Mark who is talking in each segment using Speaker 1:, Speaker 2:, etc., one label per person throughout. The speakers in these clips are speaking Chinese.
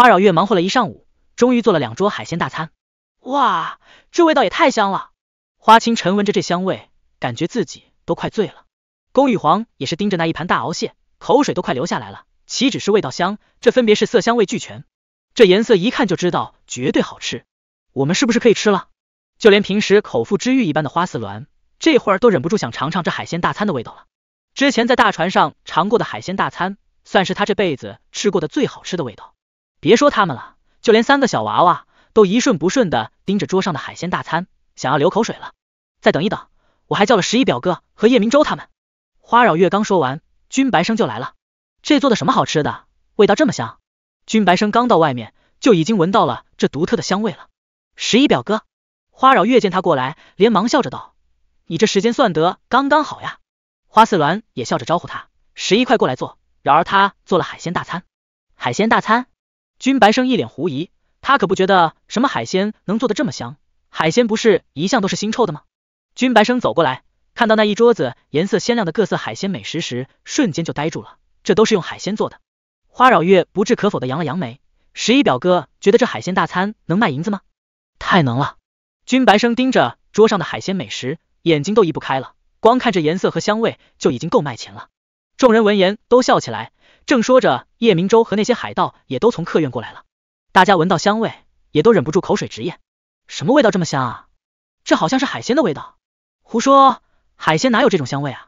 Speaker 1: 花扰月忙活了一上午，终于做了两桌海鲜大餐。哇，这味道也太香了！花清晨闻着这香味，感觉自己都快醉了。宫羽皇也是盯着那一盘大螯蟹，口水都快流下来了。岂止是味道香，这分别是色香味俱全。这颜色一看就知道绝对好吃。我们是不是可以吃了？就连平时口腹之欲一般的花四鸾，这会儿都忍不住想尝尝这海鲜大餐的味道了。之前在大船上尝过的海鲜大餐，算是他这辈子吃过的最好吃的味道。别说他们了，就连三个小娃娃都一顺不顺的盯着桌上的海鲜大餐，想要流口水了。再等一等，我还叫了十一表哥和叶明洲他们。花扰月刚说完，君白生就来了。这做的什么好吃的？味道这么香。君白生刚到外面，就已经闻到了这独特的香味了。十一表哥，花扰月见他过来，连忙笑着道，你这时间算得刚刚好呀。花四鸾也笑着招呼他，十一快过来坐。”然而他做了海鲜大餐。海鲜大餐。君白生一脸狐疑，他可不觉得什么海鲜能做的这么香，海鲜不是一向都是腥臭的吗？君白生走过来，看到那一桌子颜色鲜亮的各色海鲜美食时，瞬间就呆住了，这都是用海鲜做的。花扰月不置可否的扬了扬眉，十一表哥觉得这海鲜大餐能卖银子吗？太能了。君白生盯着桌上的海鲜美食，眼睛都移不开了，光看这颜色和香味就已经够卖钱了。众人闻言都笑起来。正说着，叶明洲和那些海盗也都从客院过来了。大家闻到香味，也都忍不住口水直咽。什么味道这么香啊？这好像是海鲜的味道。胡说，海鲜哪有这种香味啊？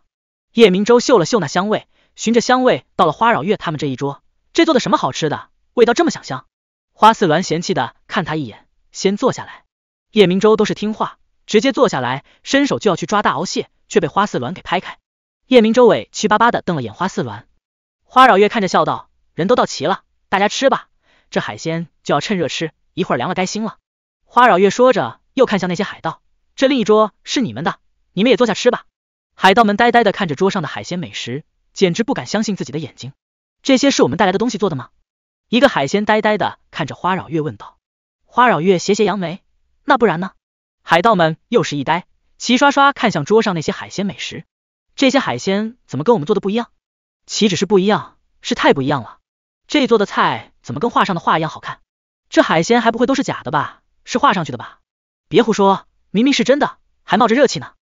Speaker 1: 叶明洲嗅了嗅那香味，循着香味到了花扰月他们这一桌。这做的什么好吃的？味道这么想香？花四鸾嫌弃的看他一眼，先坐下来。叶明洲都是听话，直接坐下来，伸手就要去抓大鳌蟹，却被花四鸾给拍开。叶明洲委屈巴巴的瞪了眼花四鸾。花扰月看着笑道：“人都到齐了，大家吃吧。这海鲜就要趁热吃，一会儿凉了该腥了。”花扰月说着，又看向那些海盗：“这另一桌是你们的，你们也坐下吃吧。”海盗们呆呆的看着桌上的海鲜美食，简直不敢相信自己的眼睛：“这些是我们带来的东西做的吗？”一个海鲜呆呆的看着花扰月问道。花扰月斜斜扬眉：“那不然呢？”海盗们又是一呆，齐刷刷看向桌上那些海鲜美食：“这些海鲜怎么跟我们做的不一样？”岂止是不一样，是太不一样了！这做的菜怎么跟画上的画一样好看？这海鲜还不会都是假的吧？是画上去的吧？别胡说，明明是真的，还冒着热气呢！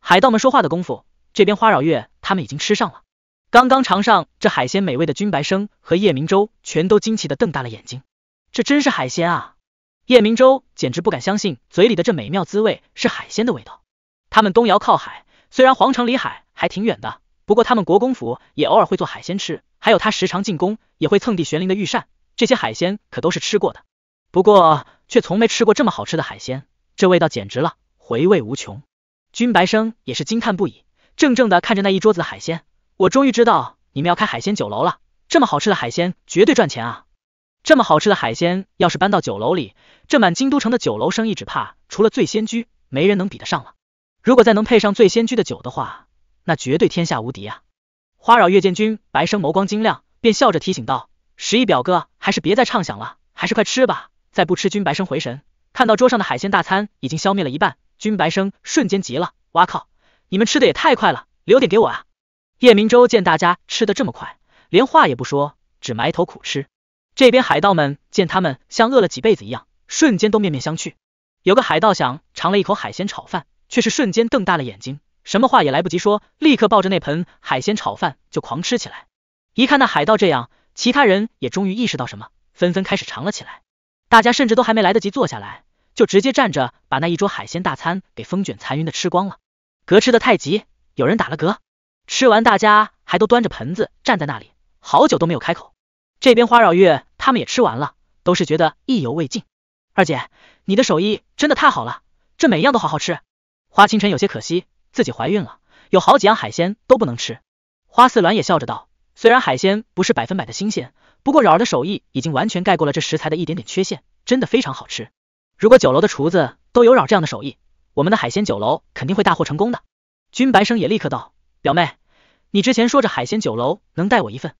Speaker 1: 海盗们说话的功夫，这边花扰月他们已经吃上了。刚刚尝上这海鲜美味的君白生和叶明洲，全都惊奇的瞪大了眼睛。这真是海鲜啊！叶明洲简直不敢相信，嘴里的这美妙滋味是海鲜的味道。他们东摇靠海，虽然皇城离海还挺远的。不过他们国公府也偶尔会做海鲜吃，还有他时常进宫也会蹭地玄灵的御膳，这些海鲜可都是吃过的。不过却从没吃过这么好吃的海鲜，这味道简直了，回味无穷。君白生也是惊叹不已，怔怔的看着那一桌子的海鲜。我终于知道你们要开海鲜酒楼了，这么好吃的海鲜绝对赚钱啊！这么好吃的海鲜要是搬到酒楼里，这满京都城的酒楼生意只怕除了醉仙居，没人能比得上了。如果再能配上醉仙居的酒的话。那绝对天下无敌啊！花扰月见君白生眸光晶亮，便笑着提醒道：“十一表哥，还是别再畅想了，还是快吃吧。再不吃，君白生回神，看到桌上的海鲜大餐已经消灭了一半，君白生瞬间急了，哇靠，你们吃的也太快了，留点给我啊！”叶明洲见大家吃的这么快，连话也不说，只埋头苦吃。这边海盗们见他们像饿了几辈子一样，瞬间都面面相觑。有个海盗想尝了一口海鲜炒饭，却是瞬间瞪大了眼睛。什么话也来不及说，立刻抱着那盆海鲜炒饭就狂吃起来。一看那海盗这样，其他人也终于意识到什么，纷纷开始尝了起来。大家甚至都还没来得及坐下来，就直接站着把那一桌海鲜大餐给风卷残云的吃光了。隔吃的太急，有人打了嗝。吃完大家还都端着盆子站在那里，好久都没有开口。这边花饶月他们也吃完了，都是觉得意犹未尽。二姐，你的手艺真的太好了，这每一样都好好吃。花清晨有些可惜。自己怀孕了，有好几样海鲜都不能吃。花四鸾也笑着道，虽然海鲜不是百分百的新鲜，不过扰儿的手艺已经完全盖过了这食材的一点点缺陷，真的非常好吃。如果酒楼的厨子都有扰这样的手艺，我们的海鲜酒楼肯定会大获成功的。君白生也立刻道，表妹，你之前说着海鲜酒楼能带我一份，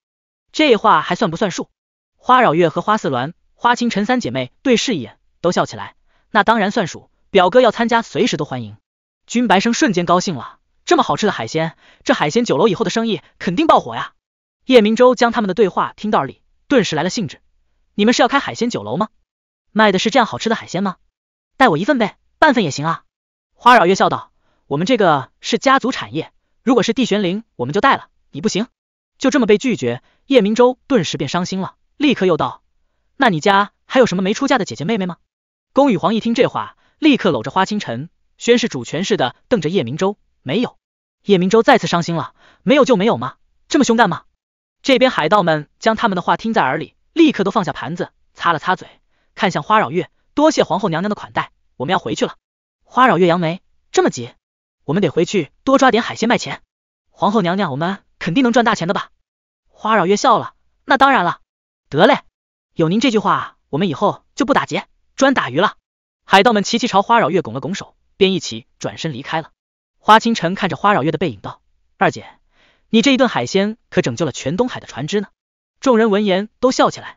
Speaker 1: 这话还算不算数？花扰月和花四鸾、花清晨三姐妹对视一眼，都笑起来。那当然算数，表哥要参加随时都欢迎。君白生瞬间高兴了，这么好吃的海鲜，这海鲜酒楼以后的生意肯定爆火呀！叶明洲将他们的对话听到耳里，顿时来了兴致。你们是要开海鲜酒楼吗？卖的是这样好吃的海鲜吗？带我一份呗，半份也行啊！花扰月笑道，我们这个是家族产业，如果是地玄灵，我们就带了，你不行。就这么被拒绝，叶明洲顿时便伤心了，立刻又道，那你家还有什么没出嫁的姐姐妹妹吗？宫羽皇一听这话，立刻搂着花清晨宣誓主权似的瞪着叶明洲，没有。叶明洲再次伤心了，没有就没有吗？这么凶干吗？这边海盗们将他们的话听在耳里，立刻都放下盘子，擦了擦嘴，看向花扰月：“多谢皇后娘娘的款待，我们要回去了。”花扰月扬眉：“这么急？我们得回去多抓点海鲜卖钱。”皇后娘娘，我们肯定能赚大钱的吧？花扰月笑了：“那当然了，得嘞，有您这句话，我们以后就不打劫，专打鱼了。”海盗们齐齐朝花扰月拱了拱手。便一起转身离开了。花清晨看着花扰月的背影道：“二姐，你这一顿海鲜可拯救了全东海的船只呢。”众人闻言都笑起来。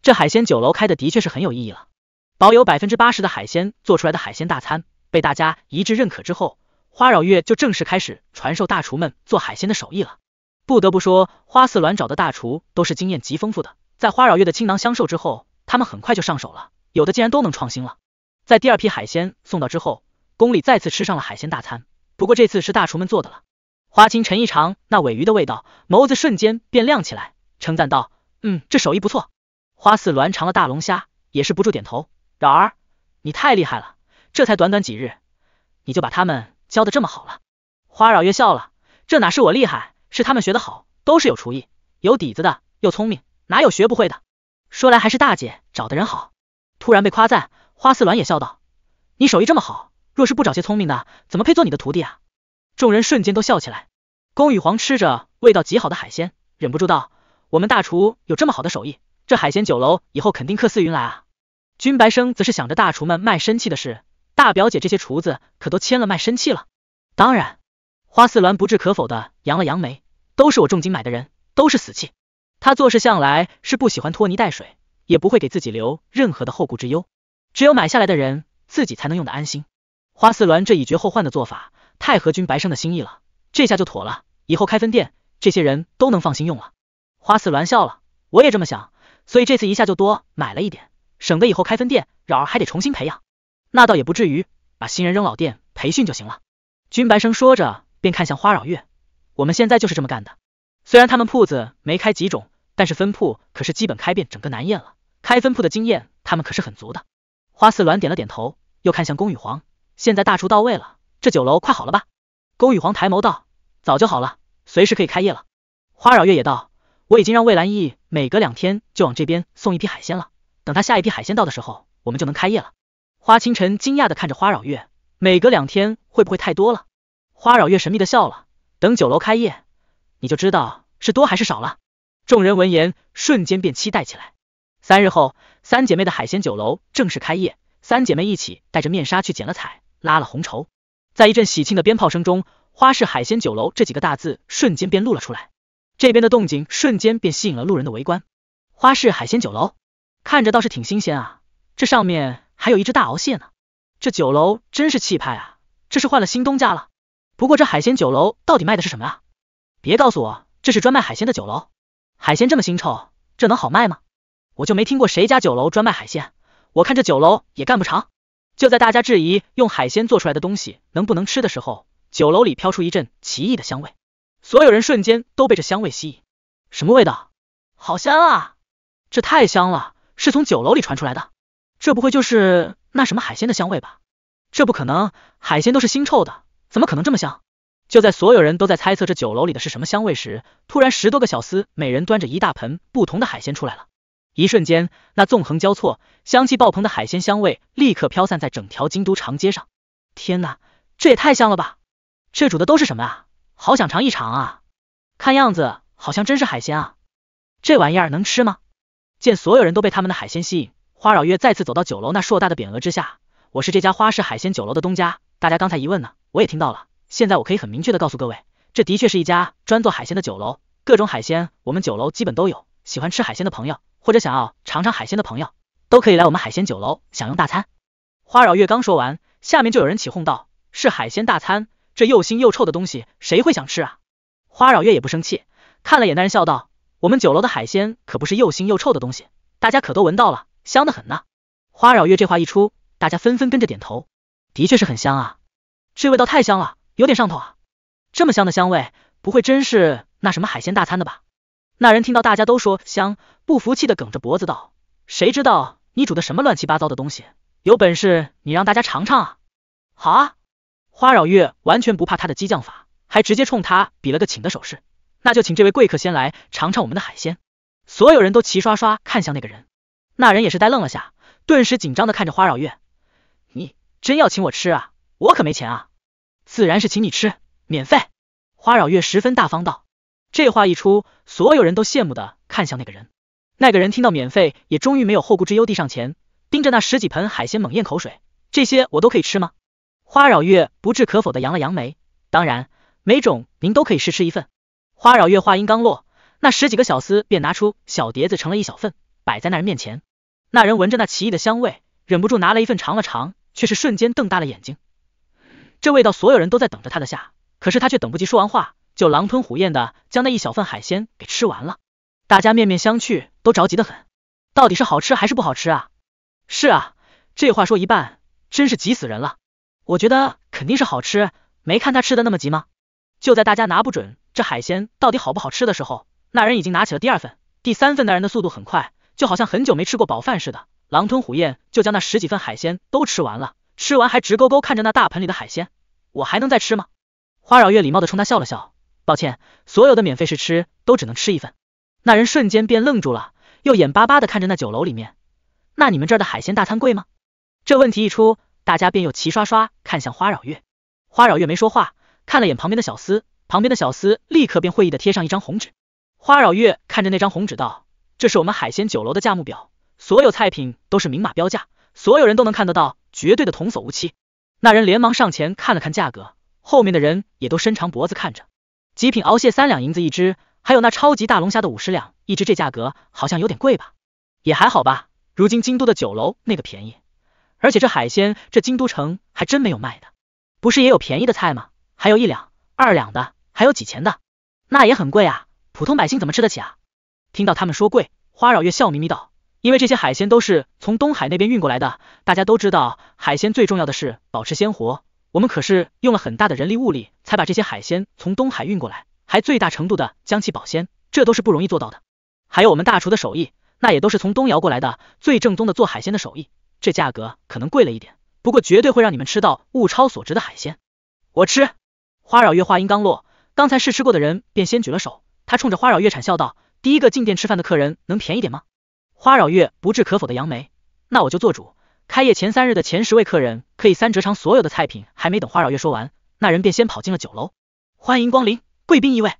Speaker 1: 这海鲜酒楼开的的确是很有意义了。保有百分之八十的海鲜做出来的海鲜大餐被大家一致认可之后，花扰月就正式开始传授大厨们做海鲜的手艺了。不得不说，花四鸾找的大厨都是经验极丰富的。在花扰月的倾囊相授之后，他们很快就上手了，有的竟然都能创新了。在第二批海鲜送到之后。宫里再次吃上了海鲜大餐，不过这次是大厨们做的了。花清晨一尝那尾鱼的味道，眸子瞬间变亮起来，称赞道：“嗯，这手艺不错。”花四鸾尝了大龙虾，也是不住点头：“扰儿，你太厉害了！这才短短几日，你就把他们教的这么好了。”花扰月笑了：“这哪是我厉害，是他们学的好，都是有厨艺、有底子的，又聪明，哪有学不会的？说来还是大姐找的人好。”突然被夸赞，花四鸾也笑道：“你手艺这么好。”若是不找些聪明的，怎么配做你的徒弟啊？众人瞬间都笑起来。宫羽皇吃着味道极好的海鲜，忍不住道：“我们大厨有这么好的手艺，这海鲜酒楼以后肯定客似云来啊。”君白生则是想着大厨们卖身契的事，大表姐这些厨子可都签了卖身契了。当然，花四鸾不置可否的扬了扬眉：“都是我重金买的人，都是死契。他做事向来是不喜欢拖泥带水，也不会给自己留任何的后顾之忧，只有买下来的人自己才能用的安心。”花四鸾这以绝后患的做法太合君白生的心意了，这下就妥了。以后开分店，这些人都能放心用了。花四鸾笑了，我也这么想，所以这次一下就多买了一点，省得以后开分店，扰儿还得重新培养。那倒也不至于，把新人扔老店培训就行了。君白生说着，便看向花扰月，我们现在就是这么干的。虽然他们铺子没开几种，但是分铺可是基本开遍整个南燕了，开分铺的经验他们可是很足的。花四鸾点了点头，又看向宫羽皇。现在大厨到位了，这酒楼快好了吧？宫羽皇抬眸道：“早就好了，随时可以开业了。”花扰月也道：“我已经让魏兰逸每隔两天就往这边送一批海鲜了，等他下一批海鲜到的时候，我们就能开业了。”花清晨惊讶的看着花扰月：“每隔两天会不会太多了？”花扰月神秘的笑了：“等酒楼开业，你就知道是多还是少了。”众人闻言，瞬间便期待起来。三日后，三姐妹的海鲜酒楼正式开业，三姐妹一起带着面纱去剪了彩。拉了红绸，在一阵喜庆的鞭炮声中，花式海鲜酒楼这几个大字瞬间便露了出来。这边的动静瞬间便吸引了路人的围观。花式海鲜酒楼看着倒是挺新鲜啊，这上面还有一只大鳌蟹呢。这酒楼真是气派啊，这是换了新东家了。不过这海鲜酒楼到底卖的是什么啊？别告诉我这是专卖海鲜的酒楼，海鲜这么腥臭，这能好卖吗？我就没听过谁家酒楼专卖海鲜，我看这酒楼也干不长。就在大家质疑用海鲜做出来的东西能不能吃的时候，酒楼里飘出一阵奇异的香味，所有人瞬间都被这香味吸引。什么味道？好香啊！这太香了，是从酒楼里传出来的。这不会就是那什么海鲜的香味吧？这不可能，海鲜都是腥臭的，怎么可能这么香？就在所有人都在猜测这酒楼里的是什么香味时，突然十多个小厮每人端着一大盆不同的海鲜出来了。一瞬间，那纵横交错、香气爆棚的海鲜香味立刻飘散在整条京都长街上。天哪，这也太香了吧！这煮的都是什么啊？好想尝一尝啊！看样子好像真是海鲜啊，这玩意儿能吃吗？见所有人都被他们的海鲜吸引，花扰月再次走到酒楼那硕大的匾额之下。我是这家花式海鲜酒楼的东家，大家刚才疑问呢，我也听到了。现在我可以很明确的告诉各位，这的确是一家专做海鲜的酒楼，各种海鲜我们酒楼基本都有。喜欢吃海鲜的朋友。或者想要尝尝海鲜的朋友，都可以来我们海鲜酒楼享用大餐。花扰月刚说完，下面就有人起哄道：“是海鲜大餐，这又腥又臭的东西，谁会想吃啊？”花扰月也不生气，看了眼那人笑道：“我们酒楼的海鲜可不是又腥又臭的东西，大家可都闻到了，香的很呢。”花扰月这话一出，大家纷纷跟着点头。的确是很香啊，这味道太香了，有点上头啊。这么香的香味，不会真是那什么海鲜大餐的吧？那人听到大家都说香，不服气的梗着脖子道：“谁知道你煮的什么乱七八糟的东西？有本事你让大家尝尝啊！”“好啊！”花扰月完全不怕他的激将法，还直接冲他比了个请的手势。“那就请这位贵客先来尝尝我们的海鲜。”所有人都齐刷刷看向那个人，那人也是呆愣了下，顿时紧张的看着花扰月：“你真要请我吃啊？我可没钱啊！”“自然是请你吃，免费。”花扰月十分大方道。这话一出，所有人都羡慕的看向那个人。那个人听到免费，也终于没有后顾之忧，地上前，盯着那十几盆海鲜猛咽口水。这些我都可以吃吗？花扰月不置可否的扬了扬眉，当然，每种您都可以试吃一份。花扰月话音刚落，那十几个小厮便拿出小碟子盛了一小份，摆在那人面前。那人闻着那奇异的香味，忍不住拿了一份尝了尝，却是瞬间瞪大了眼睛。这味道，所有人都在等着他的下，可是他却等不及说完话。就狼吞虎咽的将那一小份海鲜给吃完了，大家面面相觑，都着急得很，到底是好吃还是不好吃啊？是啊，这话说一半，真是急死人了。我觉得肯定是好吃，没看他吃的那么急吗？就在大家拿不准这海鲜到底好不好吃的时候，那人已经拿起了第二份、第三份。那人的速度很快，就好像很久没吃过饱饭似的，狼吞虎咽就将那十几份海鲜都吃完了。吃完还直勾勾看着那大盆里的海鲜，我还能再吃吗？花扰月礼貌的冲他笑了笑。抱歉，所有的免费试吃都只能吃一份。那人瞬间便愣住了，又眼巴巴的看着那酒楼里面。那你们这儿的海鲜大餐贵吗？这问题一出，大家便又齐刷刷看向花扰月。花扰月没说话，看了眼旁边的小厮，旁边的小厮立刻便会意的贴上一张红纸。花扰月看着那张红纸道：“这是我们海鲜酒楼的价目表，所有菜品都是明码标价，所有人都能看得到，绝对的童叟无欺。”那人连忙上前看了看价格，后面的人也都伸长脖子看着。极品鳌蟹三两银子一只，还有那超级大龙虾的五十两一只，这价格好像有点贵吧？也还好吧，如今京都的酒楼那个便宜，而且这海鲜这京都城还真没有卖的，不是也有便宜的菜吗？还有一两、二两的，还有几钱的，那也很贵啊，普通百姓怎么吃得起啊？听到他们说贵，花饶月笑眯眯道，因为这些海鲜都是从东海那边运过来的，大家都知道海鲜最重要的是保持鲜活。我们可是用了很大的人力物力，才把这些海鲜从东海运过来，还最大程度的将其保鲜，这都是不容易做到的。还有我们大厨的手艺，那也都是从东瑶过来的最正宗的做海鲜的手艺，这价格可能贵了一点，不过绝对会让你们吃到物超所值的海鲜。我吃。花扰月话音刚落，刚才试吃过的人便先举了手，他冲着花扰月产笑道，第一个进店吃饭的客人能便宜点吗？花扰月不置可否的扬眉，那我就做主。开业前三日的前十位客人可以三折尝所有的菜品。还没等花扰月说完，那人便先跑进了酒楼。欢迎光临，贵宾一位。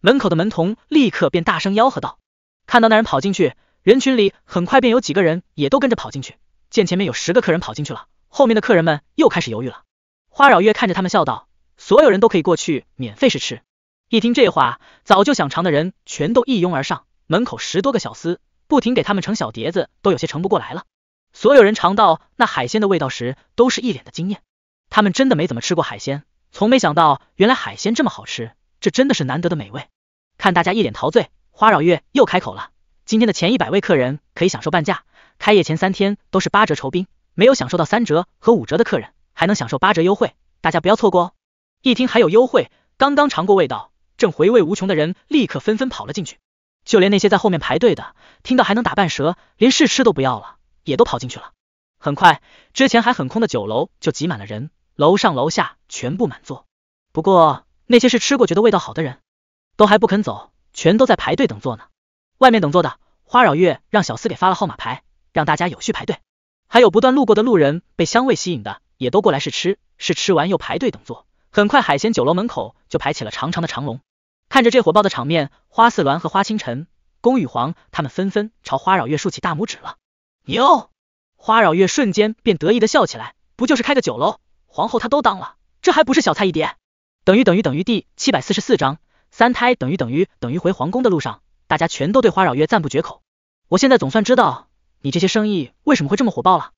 Speaker 1: 门口的门童立刻便大声吆喝道。看到那人跑进去，人群里很快便有几个人也都跟着跑进去。见前面有十个客人跑进去了，后面的客人们又开始犹豫了。花扰月看着他们笑道，所有人都可以过去免费试吃。一听这话，早就想尝的人全都一拥而上。门口十多个小厮不停给他们盛小碟子，都有些盛不过来了。所有人尝到那海鲜的味道时，都是一脸的惊艳。他们真的没怎么吃过海鲜，从没想到原来海鲜这么好吃，这真的是难得的美味。看大家一脸陶醉，花扰月又开口了：今天的前一百位客人可以享受半价，开业前三天都是八折酬宾。没有享受到三折和五折的客人，还能享受八折优惠，大家不要错过哦。一听还有优惠，刚刚尝过味道，正回味无穷的人立刻纷纷跑了进去。就连那些在后面排队的，听到还能打半折，连试吃都不要了。也都跑进去了。很快，之前还很空的酒楼就挤满了人，楼上楼下全部满座。不过那些是吃过觉得味道好的人，都还不肯走，全都在排队等座呢。外面等座的花扰月让小司给发了号码牌，让大家有序排队。还有不断路过的路人被香味吸引的，也都过来试吃，试吃完又排队等座。很快，海鲜酒楼门口就排起了长长的长龙。看着这火爆的场面，花四鸾和花清晨、宫羽皇他们纷纷朝花扰月竖起大拇指了。哟，花扰月瞬间便得意的笑起来，不就是开个酒楼，皇后她都当了，这还不是小菜一碟。等于等于等于第七百四十四章三胎等于等于等于回皇宫的路上，大家全都对花扰月赞不绝口。我现在总算知道你这些生意为什么会这么火爆了，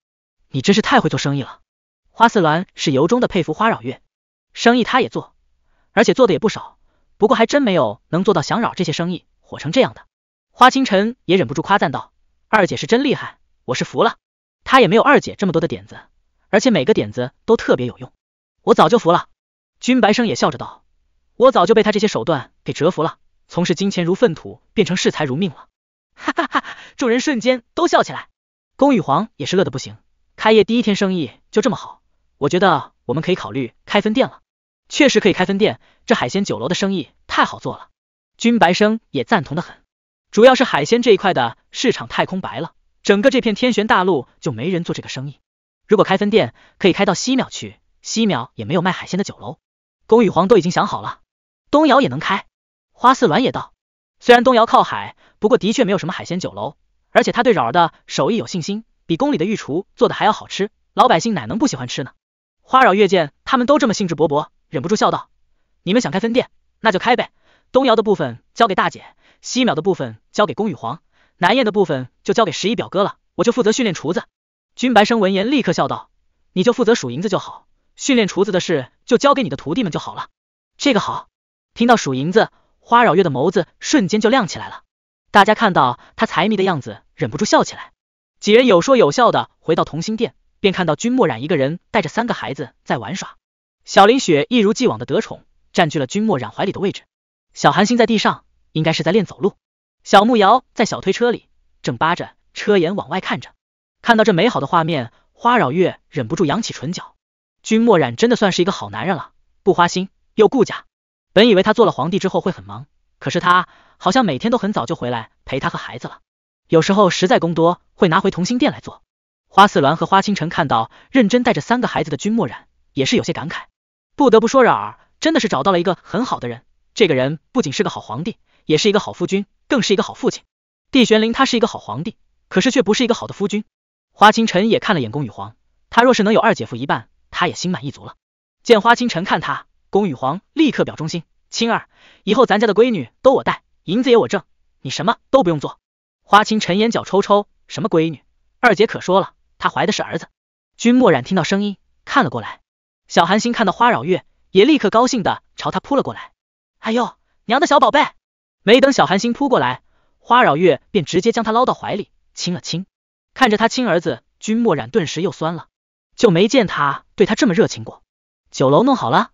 Speaker 1: 你真是太会做生意了。花四鸾是由衷的佩服花扰月，生意他也做，而且做的也不少，不过还真没有能做到想扰这些生意火成这样的。花清晨也忍不住夸赞道，二姐是真厉害。我是服了，他也没有二姐这么多的点子，而且每个点子都特别有用，我早就服了。君白生也笑着道，我早就被他这些手段给折服了，从视金钱如粪土变成视财如命了。哈哈哈，众人瞬间都笑起来。宫羽皇也是乐得不行，开业第一天生意就这么好，我觉得我们可以考虑开分店了。确实可以开分店，这海鲜酒楼的生意太好做了。君白生也赞同的很，主要是海鲜这一块的市场太空白了。整个这片天玄大陆就没人做这个生意，如果开分店，可以开到西淼去，西淼也没有卖海鲜的酒楼。宫羽皇都已经想好了，东瑶也能开，花四鸾也道，虽然东瑶靠海，不过的确没有什么海鲜酒楼，而且他对扰儿的手艺有信心，比宫里的御厨做的还要好吃，老百姓哪能不喜欢吃呢？花扰月见他们都这么兴致勃勃，忍不住笑道：你们想开分店，那就开呗。东瑶的部分交给大姐，西淼的部分交给宫羽皇。南燕的部分就交给十一表哥了，我就负责训练厨子。君白生闻言立刻笑道，你就负责数银子就好，训练厨子的事就交给你的徒弟们就好了。这个好。听到数银子，花扰月的眸子瞬间就亮起来了，大家看到他财迷的样子，忍不住笑起来。几人有说有笑的回到同心殿，便看到君墨染一个人带着三个孩子在玩耍。小林雪一如既往的得宠，占据了君墨染怀里的位置。小寒心在地上，应该是在练走路。小木瑶在小推车里，正扒着车沿往外看着，看到这美好的画面，花扰月忍不住扬起唇角。君墨染真的算是一个好男人了，不花心又顾家。本以为他做了皇帝之后会很忙，可是他好像每天都很早就回来陪他和孩子了。有时候实在工多，会拿回同心殿来做。花四鸾和花倾城看到认真带着三个孩子的君墨染，也是有些感慨。不得不说，扰儿真的是找到了一个很好的人。这个人不仅是个好皇帝，也是一个好夫君。更是一个好父亲，帝玄灵他是一个好皇帝，可是却不是一个好的夫君。花清晨也看了眼宫羽皇，他若是能有二姐夫一半，他也心满意足了。见花清晨看他，宫羽皇立刻表忠心，青儿，以后咱家的闺女都我带，银子也我挣，你什么都不用做。花清晨眼角抽抽，什么闺女？二姐可说了，她怀的是儿子。君墨染听到声音，看了过来。小寒心看到花扰月，也立刻高兴的朝他扑了过来，哎呦，娘的小宝贝。没等小寒星扑过来，花扰月便直接将他捞到怀里亲了亲，看着他亲儿子，君莫染顿时又酸了，就没见他对他这么热情过。酒楼弄好了，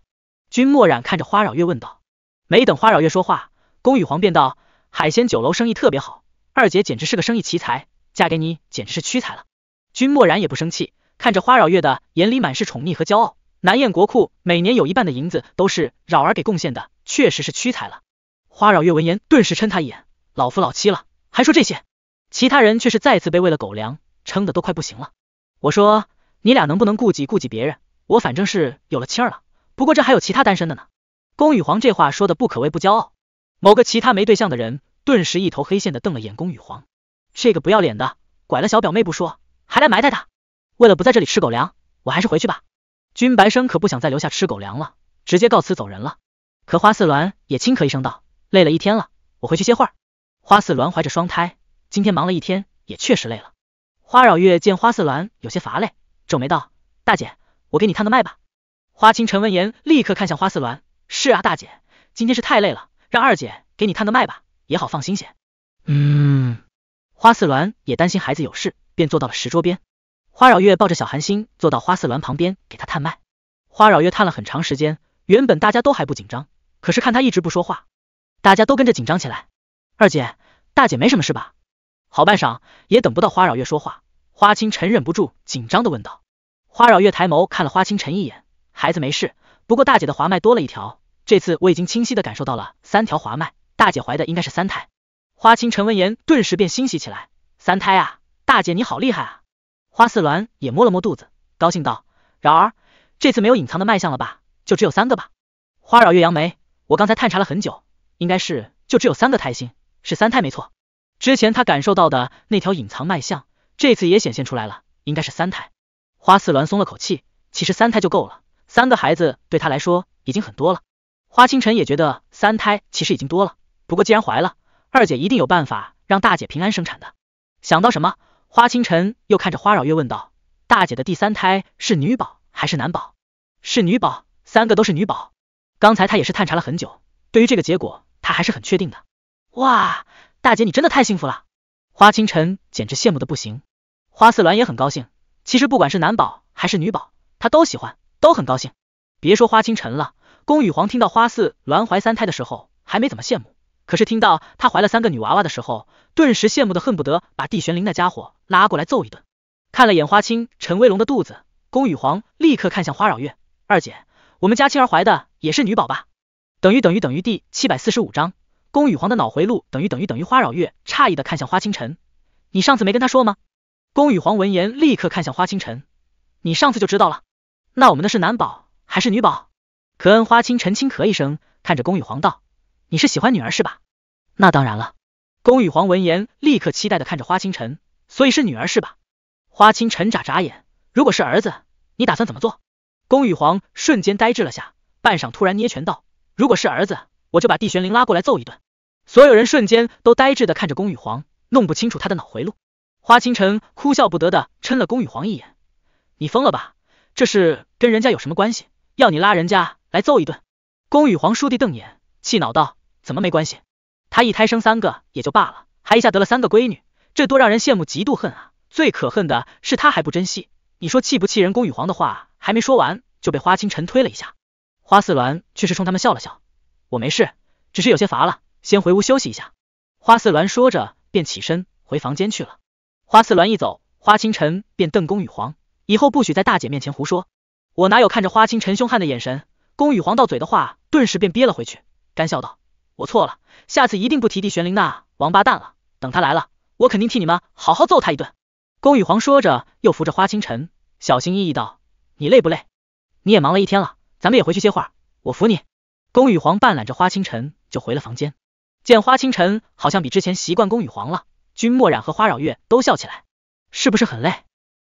Speaker 1: 君莫染看着花扰月问道，没等花扰月说话，宫羽皇便道，海鲜酒楼生意特别好，二姐简直是个生意奇才，嫁给你简直是屈才了。君莫染也不生气，看着花扰月的眼里满是宠溺和骄傲。南燕国库每年有一半的银子都是扰儿给贡献的，确实是屈才了。花扰月闻言，顿时嗔他一眼：“老夫老妻了，还说这些。”其他人却是再次被喂了狗粮，撑得都快不行了。我说你俩能不能顾及顾及别人？我反正是有了妻儿了，不过这还有其他单身的呢。宫羽皇这话说的不可谓不骄傲。某个其他没对象的人顿时一头黑线的瞪了眼宫羽皇，这个不要脸的，拐了小表妹不说，还来埋汰他。为了不在这里吃狗粮，我还是回去吧。君白生可不想再留下吃狗粮了，直接告辞走人了。可花四鸾也轻咳一声道。累了一天了，我回去歇会儿。花四鸾怀着双胎，今天忙了一天，也确实累了。花扰月见花四鸾有些乏累，皱眉道：“大姐，我给你探个脉吧。”花清晨闻言，立刻看向花四鸾：“是啊，大姐，今天是太累了，让二姐给你探个脉吧，也好放心些。”嗯。花四鸾也担心孩子有事，便坐到了石桌边。花扰月抱着小寒星坐到花四鸾旁边，给她探脉。花扰月探了很长时间，原本大家都还不紧张，可是看她一直不说话。大家都跟着紧张起来。二姐、大姐没什么事吧？好半晌也等不到花扰月说话，花清晨忍不住紧张的问道。花扰月抬眸看了花清晨一眼，孩子没事，不过大姐的华脉多了一条，这次我已经清晰的感受到了三条华脉，大姐怀的应该是三胎。花清晨闻言顿时便欣喜起来，三胎啊，大姐你好厉害啊！花四鸾也摸了摸肚子，高兴道：扰儿，这次没有隐藏的脉象了吧？就只有三个吧？花扰月扬眉，我刚才探查了很久。应该是，就只有三个胎心，是三胎没错。之前他感受到的那条隐藏脉象，这次也显现出来了，应该是三胎。花四鸾松了口气，其实三胎就够了，三个孩子对他来说已经很多了。花清晨也觉得三胎其实已经多了，不过既然怀了，二姐一定有办法让大姐平安生产的。想到什么，花清晨又看着花扰月问道：“大姐的第三胎是女宝还是男宝？”“是女宝，三个都是女宝。”刚才他也是探查了很久，对于这个结果。他还是很确定的，哇，大姐你真的太幸福了，花清晨简直羡慕的不行，花四鸾也很高兴，其实不管是男宝还是女宝，她都喜欢，都很高兴。别说花清晨了，宫羽皇听到花四鸾怀三胎的时候还没怎么羡慕，可是听到她怀了三个女娃娃的时候，顿时羡慕的恨不得把帝玄灵那家伙拉过来揍一顿。看了眼花清晨威龙的肚子，宫羽皇立刻看向花扰月，二姐，我们家青儿怀的也是女宝吧？等于等于等于第七百四十五章，宫羽皇的脑回路等于等于等于花扰月诧异的看向花清晨，你上次没跟他说吗？宫羽皇闻言立刻看向花清晨，你上次就知道了，那我们的是男宝还是女宝？可恩花清晨轻咳一声，看着宫羽皇道，你是喜欢女儿是吧？那当然了。宫羽皇闻言立刻期待的看着花清晨，所以是女儿是吧？花清晨眨眨眼，如果是儿子，你打算怎么做？宫羽皇瞬间呆滞了下，半晌突然捏拳道。如果是儿子，我就把帝玄灵拉过来揍一顿。所有人瞬间都呆滞的看着宫羽皇，弄不清楚他的脑回路。花清晨哭笑不得的嗔了宫羽皇一眼：“你疯了吧？这事跟人家有什么关系？要你拉人家来揍一顿？”宫羽皇倏地瞪眼，气恼道：“怎么没关系？他一胎生三个也就罢了，还一下得了三个闺女，这多让人羡慕嫉妒恨啊！最可恨的是他还不珍惜，你说气不气人？”宫羽皇的话还没说完，就被花清晨推了一下。花四鸾却是冲他们笑了笑，我没事，只是有些乏了，先回屋休息一下。花四鸾说着便起身回房间去了。花四鸾一走，花清晨便瞪宫羽皇，以后不许在大姐面前胡说。我哪有看着花清晨凶悍的眼神？宫羽皇到嘴的话顿时便憋了回去，干笑道，我错了，下次一定不提帝玄灵那王八蛋了。等他来了，我肯定替你们好好揍他一顿。宫羽皇说着又扶着花清晨，小心翼翼道，你累不累？你也忙了一天了。咱们也回去歇会儿，我扶你。宫羽皇半揽着花清晨就回了房间，见花清晨好像比之前习惯宫羽皇了，君墨染和花扰月都笑起来，是不是很累？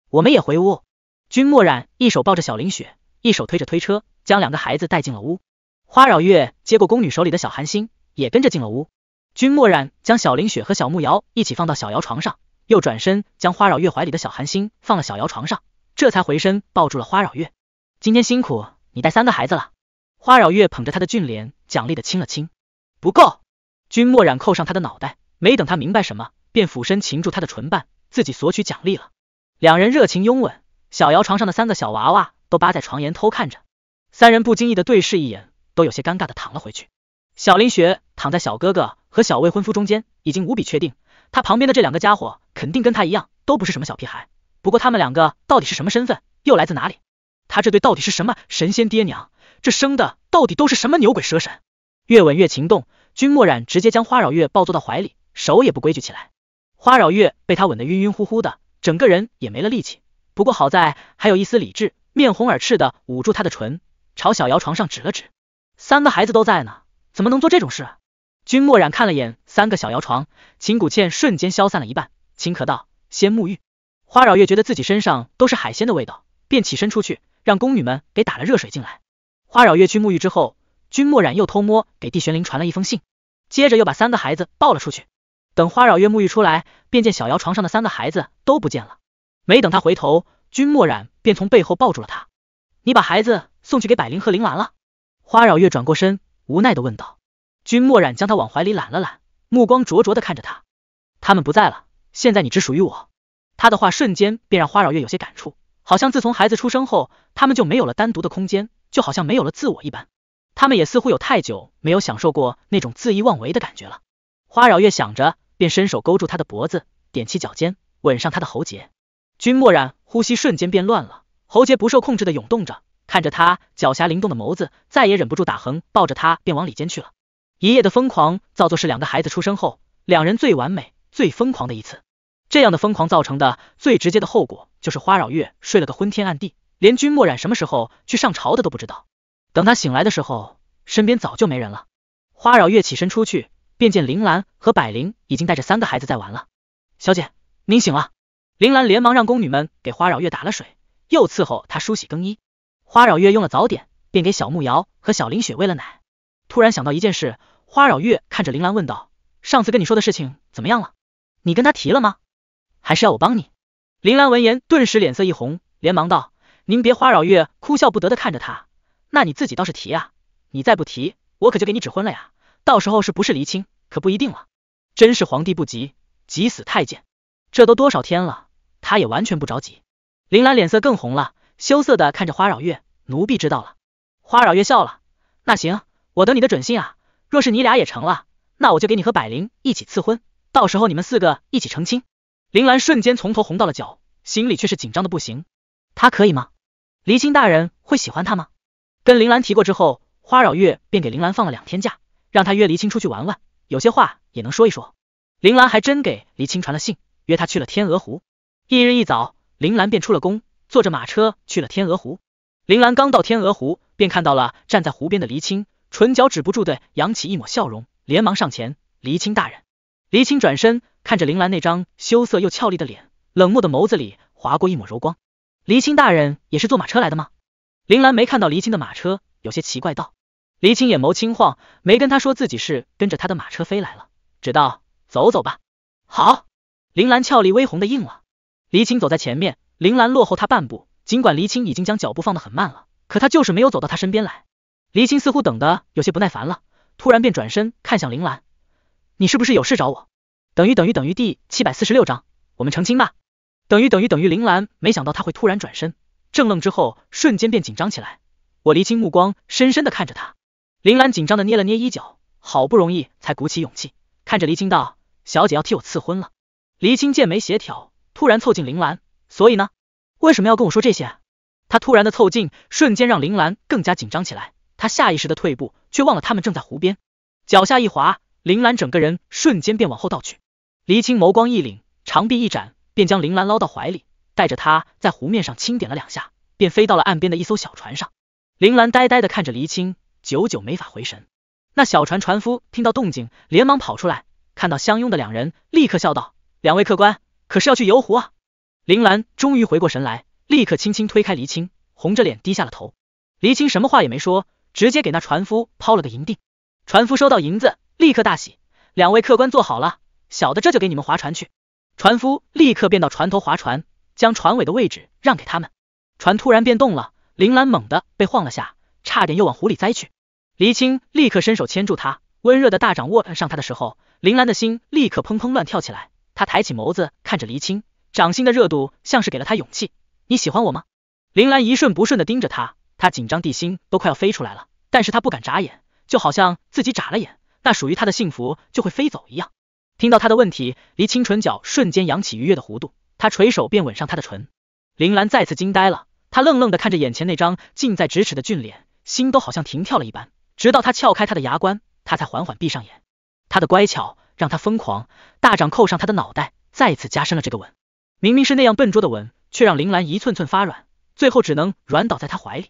Speaker 1: 我们也回屋。君墨染一手抱着小林雪，一手推着推车，将两个孩子带进了屋。花扰月接过宫女手里的小寒星，也跟着进了屋。君墨染将小林雪和小木瑶一起放到小瑶床上，又转身将花扰月怀里的小寒星放了小瑶床上，这才回身抱住了花扰月。今天辛苦。你带三个孩子了，花扰月捧着他的俊脸，奖励的亲了亲，不够。君墨染扣上他的脑袋，没等他明白什么，便俯身擒住他的唇瓣，自己索取奖励了。两人热情拥吻，小瑶床上的三个小娃娃都扒在床沿偷看着，三人不经意的对视一眼，都有些尴尬的躺了回去。小林雪躺在小哥哥和小未婚夫中间，已经无比确定，他旁边的这两个家伙肯定跟他一样，都不是什么小屁孩。不过他们两个到底是什么身份，又来自哪里？他这对到底是什么神仙爹娘？这生的到底都是什么牛鬼蛇神？越吻越情动，君墨染直接将花扰月抱坐到怀里，手也不规矩起来。花扰月被他吻得晕晕乎乎的，整个人也没了力气。不过好在还有一丝理智，面红耳赤的捂住他的唇，朝小摇床上指了指。三个孩子都在呢，怎么能做这种事？君墨染看了眼三个小摇床，秦古倩瞬间消散了一半，轻咳道：“先沐浴。”花扰月觉得自己身上都是海鲜的味道，便起身出去。让宫女们给打了热水进来。花扰月去沐浴之后，君莫染又偷摸给帝玄灵传了一封信，接着又把三个孩子抱了出去。等花扰月沐浴出来，便见小瑶床上的三个孩子都不见了。没等他回头，君墨染便从背后抱住了他。你把孩子送去给百灵和铃兰了？花扰月转过身，无奈的问道。君墨染将他往怀里揽了揽，目光灼灼的看着他。他们不在了，现在你只属于我。他的话瞬间便让花扰月有些感触。好像自从孩子出生后，他们就没有了单独的空间，就好像没有了自我一般。他们也似乎有太久没有享受过那种恣意妄为的感觉了。花扰月想着，便伸手勾住他的脖子，踮起脚尖，吻上他的喉结。君墨染呼吸瞬间变乱了，喉结不受控制的涌动着，看着他狡黠灵动的眸子，再也忍不住打横抱着他便往里间去了。一夜的疯狂造作是两个孩子出生后两人最完美、最疯狂的一次。这样的疯狂造成的最直接的后果就是花扰月睡了个昏天暗地，连君莫染什么时候去上朝的都不知道。等他醒来的时候，身边早就没人了。花扰月起身出去，便见铃兰和百灵已经带着三个孩子在玩了。小姐，您醒了。铃兰连忙让宫女们给花扰月打了水，又伺候她梳洗更衣。花扰月用了早点，便给小木瑶和小林雪喂了奶。突然想到一件事，花扰月看着铃兰问道：上次跟你说的事情怎么样了？你跟他提了吗？还是要我帮你？林兰闻言顿时脸色一红，连忙道：“您别花扰月。”哭笑不得的看着他。那你自己倒是提啊！你再不提，我可就给你指婚了呀！到时候是不是离亲可不一定了。真是皇帝不急，急死太监。这都多少天了，他也完全不着急。林兰脸色更红了，羞涩的看着花扰月。奴婢知道了。花扰月笑了。那行，我等你的准信啊。若是你俩也成了，那我就给你和百灵一起赐婚，到时候你们四个一起成亲。林兰瞬间从头红到了脚，心里却是紧张的不行。她可以吗？离青大人会喜欢她吗？跟林兰提过之后，花扰月便给林兰放了两天假，让她约离青出去玩玩，有些话也能说一说。林兰还真给离青传了信，约他去了天鹅湖。翌日一早，林兰便出了宫，坐着马车去了天鹅湖。林兰刚到天鹅湖，便看到了站在湖边的离青，唇角止不住的扬起一抹笑容，连忙上前。离青大人，离青转身。看着林兰那张羞涩又俏丽的脸，冷漠的眸子里划过一抹柔光。黎青大人也是坐马车来的吗？林兰没看到黎青的马车，有些奇怪道。黎青眼眸轻晃，没跟他说自己是跟着他的马车飞来了，只道走走吧。好。林兰俏丽微红的应了。黎青走在前面，林兰落后他半步。尽管黎青已经将脚步放得很慢了，可他就是没有走到他身边来。黎青似乎等的有些不耐烦了，突然便转身看向林兰，你是不是有事找我？等于等于等于第七百四十六章，我们成亲吧。等于等于等于林兰没想到他会突然转身，正愣之后瞬间便紧张起来。我离清目光深深的看着他，林兰紧张的捏了捏衣角，好不容易才鼓起勇气，看着黎清道：“小姐要替我赐婚了。”黎清剑眉协调，突然凑近林兰，所以呢？为什么要跟我说这些？他突然的凑近，瞬间让林兰更加紧张起来，她下意识的退步，却忘了他们正在湖边，脚下一滑，林兰整个人瞬间便往后倒去。黎青眸光一凛，长臂一展，便将铃兰捞到怀里，带着他，在湖面上轻点了两下，便飞到了岸边的一艘小船上。铃兰呆呆的看着黎青，久久没法回神。那小船船夫听到动静，连忙跑出来，看到相拥的两人，立刻笑道：“两位客官，可是要去游湖啊？”铃兰终于回过神来，立刻轻轻推开黎青，红着脸低下了头。黎青什么话也没说，直接给那船夫抛了个银锭。船夫收到银子，立刻大喜：“两位客官坐好了。”小的这就给你们划船去。船夫立刻变到船头划船，将船尾的位置让给他们。船突然变动了，林兰猛地被晃了下，差点又往湖里栽去。黎青立刻伸手牵住他，温热的大掌握上他的时候，林兰的心立刻砰砰乱跳起来。他抬起眸子看着黎青，掌心的热度像是给了他勇气。你喜欢我吗？林兰一瞬不瞬的盯着他，他紧张地心都快要飞出来了，但是他不敢眨眼，就好像自己眨了眼，那属于他的幸福就会飞走一样。听到他的问题，黎清唇角瞬间扬起愉悦的弧度，他垂手便吻上他的唇。林兰再次惊呆了，他愣愣的看着眼前那张近在咫尺的俊脸，心都好像停跳了一般。直到他撬开他的牙关，他才缓缓闭上眼。他的乖巧让他疯狂，大掌扣上他的脑袋，再次加深了这个吻。明明是那样笨拙的吻，却让林兰一寸寸发软，最后只能软倒在他怀里。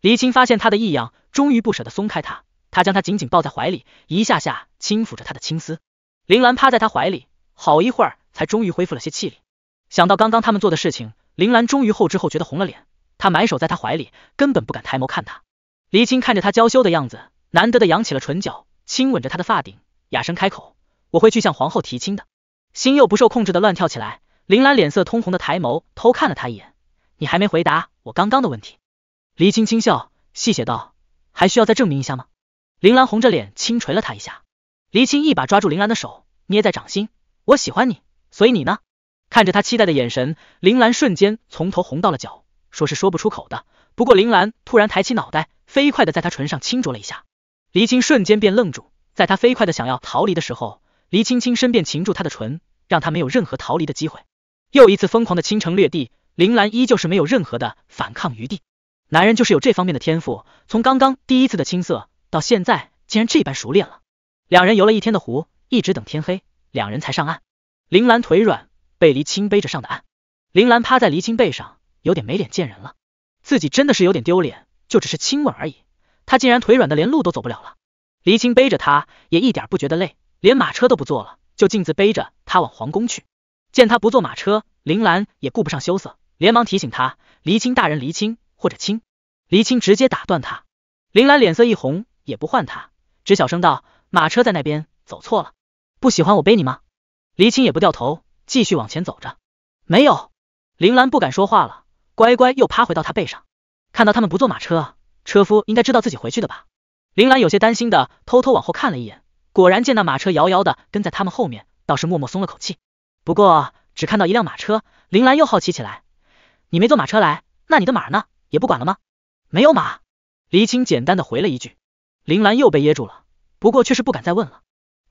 Speaker 1: 黎青发现他的异样，终于不舍得松开他，他将他紧紧抱在怀里，一下下轻抚着他的青丝。林兰趴在他怀里，好一会儿才终于恢复了些气力。想到刚刚他们做的事情，林兰终于后知后觉的红了脸。她埋首在他怀里，根本不敢抬眸看他。黎青看着他娇羞的样子，难得的扬起了唇角，亲吻着他的发顶，哑声开口：“我会去向皇后提亲的。”心又不受控制的乱跳起来。林兰脸色通红的抬眸偷看了他一眼：“你还没回答我刚刚的问题。”黎青轻笑，戏谑道：“还需要再证明一下吗？”林兰红着脸轻捶了他一下。黎青一把抓住林兰的手，捏在掌心。我喜欢你，所以你呢？看着他期待的眼神，林兰瞬间从头红到了脚，说是说不出口的。不过林兰突然抬起脑袋，飞快的在他唇上轻啄了一下。黎青瞬间便愣住，在他飞快的想要逃离的时候，黎青轻身便擒住他的唇，让他没有任何逃离的机会。又一次疯狂的倾城掠地，林兰依旧是没有任何的反抗余地。男人就是有这方面的天赋，从刚刚第一次的青涩，到现在竟然这般熟练了。两人游了一天的湖，一直等天黑，两人才上岸。林兰腿软，被黎青背着上的岸。林兰趴在黎青背上，有点没脸见人了，自己真的是有点丢脸，就只是亲吻而已，她竟然腿软的连路都走不了了。黎青背着她，也一点不觉得累，连马车都不坐了，就径自背着她往皇宫去。见他不坐马车，林兰也顾不上羞涩，连忙提醒他，黎青大人，黎青或者青。黎青直接打断他，林兰脸色一红，也不唤他，只小声道。马车在那边走错了，不喜欢我背你吗？黎青也不掉头，继续往前走着。没有，林兰不敢说话了，乖乖又趴回到他背上。看到他们不坐马车，车夫应该知道自己回去的吧？林兰有些担心的偷偷往后看了一眼，果然见那马车遥遥的跟在他们后面，倒是默默松了口气。不过只看到一辆马车，林兰又好奇起来，你没坐马车来，那你的马呢？也不管了吗？没有马，黎青简单的回了一句，林兰又被噎住了。不过却是不敢再问了。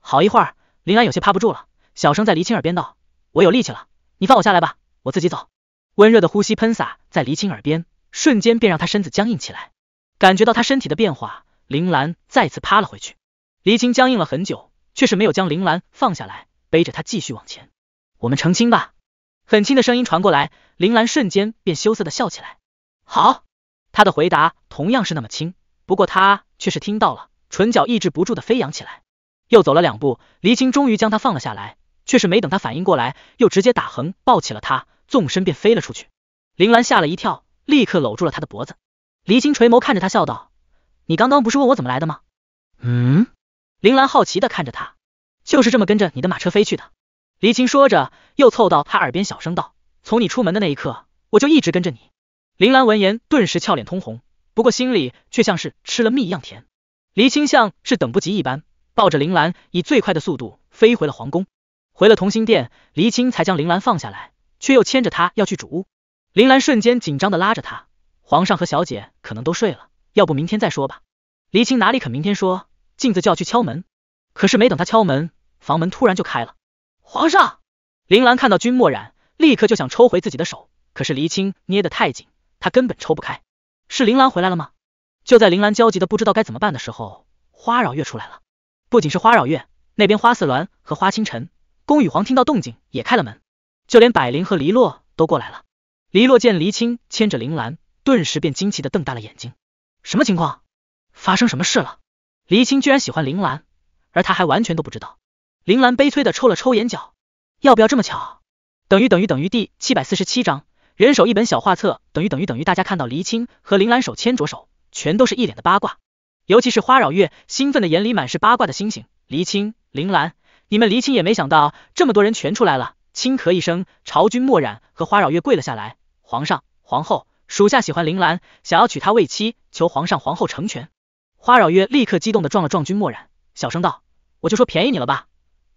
Speaker 1: 好一会儿，林兰有些趴不住了，小声在黎青耳边道：“我有力气了，你放我下来吧，我自己走。”温热的呼吸喷洒在黎青耳边，瞬间便让他身子僵硬起来。感觉到他身体的变化，林兰再次趴了回去。黎青僵硬了很久，却是没有将林兰放下来，背着他继续往前。我们成亲吧。很轻的声音传过来，林兰瞬间便羞涩的笑起来。好，他的回答同样是那么轻，不过他却是听到了。唇角抑制不住的飞扬起来，又走了两步，黎青终于将他放了下来，却是没等他反应过来，又直接打横抱起了他，纵身便飞了出去。林兰吓了一跳，立刻搂住了他的脖子。黎青垂眸看着他笑道：“你刚刚不是问我怎么来的吗？”嗯。林兰好奇的看着他，就是这么跟着你的马车飞去的。黎青说着，又凑到他耳边小声道：“从你出门的那一刻，我就一直跟着你。”林兰闻言顿时俏脸通红，不过心里却像是吃了蜜一样甜。黎青像是等不及一般，抱着铃兰以最快的速度飞回了皇宫。回了同心殿，黎青才将铃兰放下来，却又牵着她要去主屋。铃兰瞬间紧张的拉着他，皇上和小姐可能都睡了，要不明天再说吧。黎青哪里肯明天说，镜子就要去敲门。可是没等他敲门，房门突然就开了。皇上，铃兰看到君莫染，立刻就想抽回自己的手，可是黎青捏得太紧，他根本抽不开。是铃兰回来了吗？就在铃兰焦急的不知道该怎么办的时候，花扰月出来了。不仅是花扰月那边，花四鸾和花清晨、宫羽皇听到动静也开了门，就连百灵和黎洛都过来了。黎洛见黎青牵着铃兰，顿时便惊奇的瞪大了眼睛，什么情况？发生什么事了？黎青居然喜欢铃兰，而他还完全都不知道。铃兰悲催的抽了抽眼角，要不要这么巧？等于等于等于第七百四十七章，人手一本小画册，等于等于等于大家看到黎青和铃兰手牵着手。全都是一脸的八卦，尤其是花扰月，兴奋的眼里满是八卦的星星。黎青、铃兰，你们黎青也没想到这么多人全出来了，轻咳一声，朝君墨染和花扰月跪了下来。皇上、皇后，属下喜欢铃兰，想要娶她为妻，求皇上、皇后成全。花扰月立刻激动的撞了撞君墨染，小声道：“我就说便宜你了吧，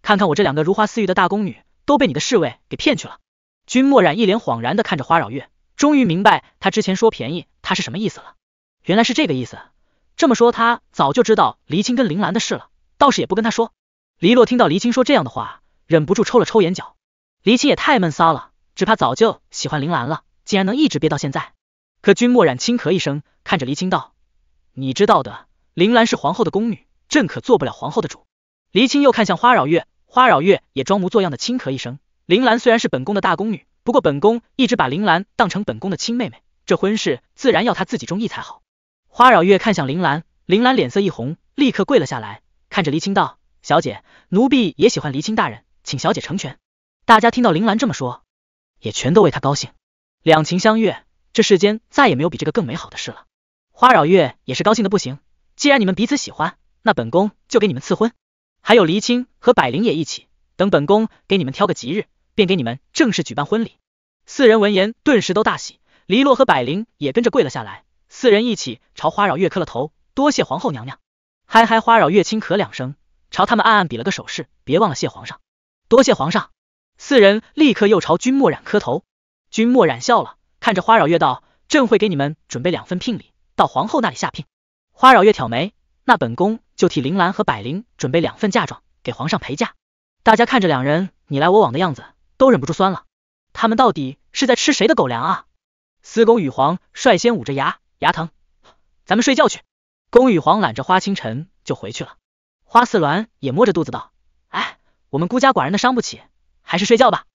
Speaker 1: 看看我这两个如花似玉的大宫女都被你的侍卫给骗去了。”君墨染一脸恍然的看着花扰月，终于明白他之前说便宜他是什么意思了。原来是这个意思，这么说他早就知道黎青跟铃兰的事了，倒是也不跟他说。黎洛听到黎青说这样的话，忍不住抽了抽眼角。黎青也太闷骚了，只怕早就喜欢铃兰了，竟然能一直憋到现在。可君墨染轻咳一声，看着黎青道：“你知道的，铃兰是皇后的宫女，朕可做不了皇后的主。”黎青又看向花扰月，花扰月也装模作样的轻咳一声。铃兰虽然是本宫的大宫女，不过本宫一直把铃兰当成本宫的亲妹妹，这婚事自然要她自己中意才好。花扰月看向铃兰，铃兰脸色一红，立刻跪了下来，看着黎青道：“小姐，奴婢也喜欢黎青大人，请小姐成全。”大家听到铃兰这么说，也全都为她高兴，两情相悦，这世间再也没有比这个更美好的事了。花扰月也是高兴的不行，既然你们彼此喜欢，那本宫就给你们赐婚。还有黎青和百灵也一起，等本宫给你们挑个吉日，便给你们正式举办婚礼。四人闻言顿时都大喜，黎洛和百灵也跟着跪了下来。四人一起朝花扰月磕了头，多谢皇后娘娘。嗨嗨，花扰月轻咳两声，朝他们暗暗比了个手势，别忘了谢皇上。多谢皇上。四人立刻又朝君莫染磕头。君莫染笑了，看着花扰月道：“朕会给你们准备两份聘礼，到皇后那里下聘。”花扰月挑眉：“那本宫就替铃兰和百灵准备两份嫁妆，给皇上陪嫁。”大家看着两人你来我往的样子，都忍不住酸了。他们到底是在吃谁的狗粮啊？司公羽皇率先捂着牙。牙疼，咱们睡觉去。宫羽皇揽着花清晨就回去了，花四鸾也摸着肚子道，哎，我们孤家寡人的伤不起，还是睡觉吧。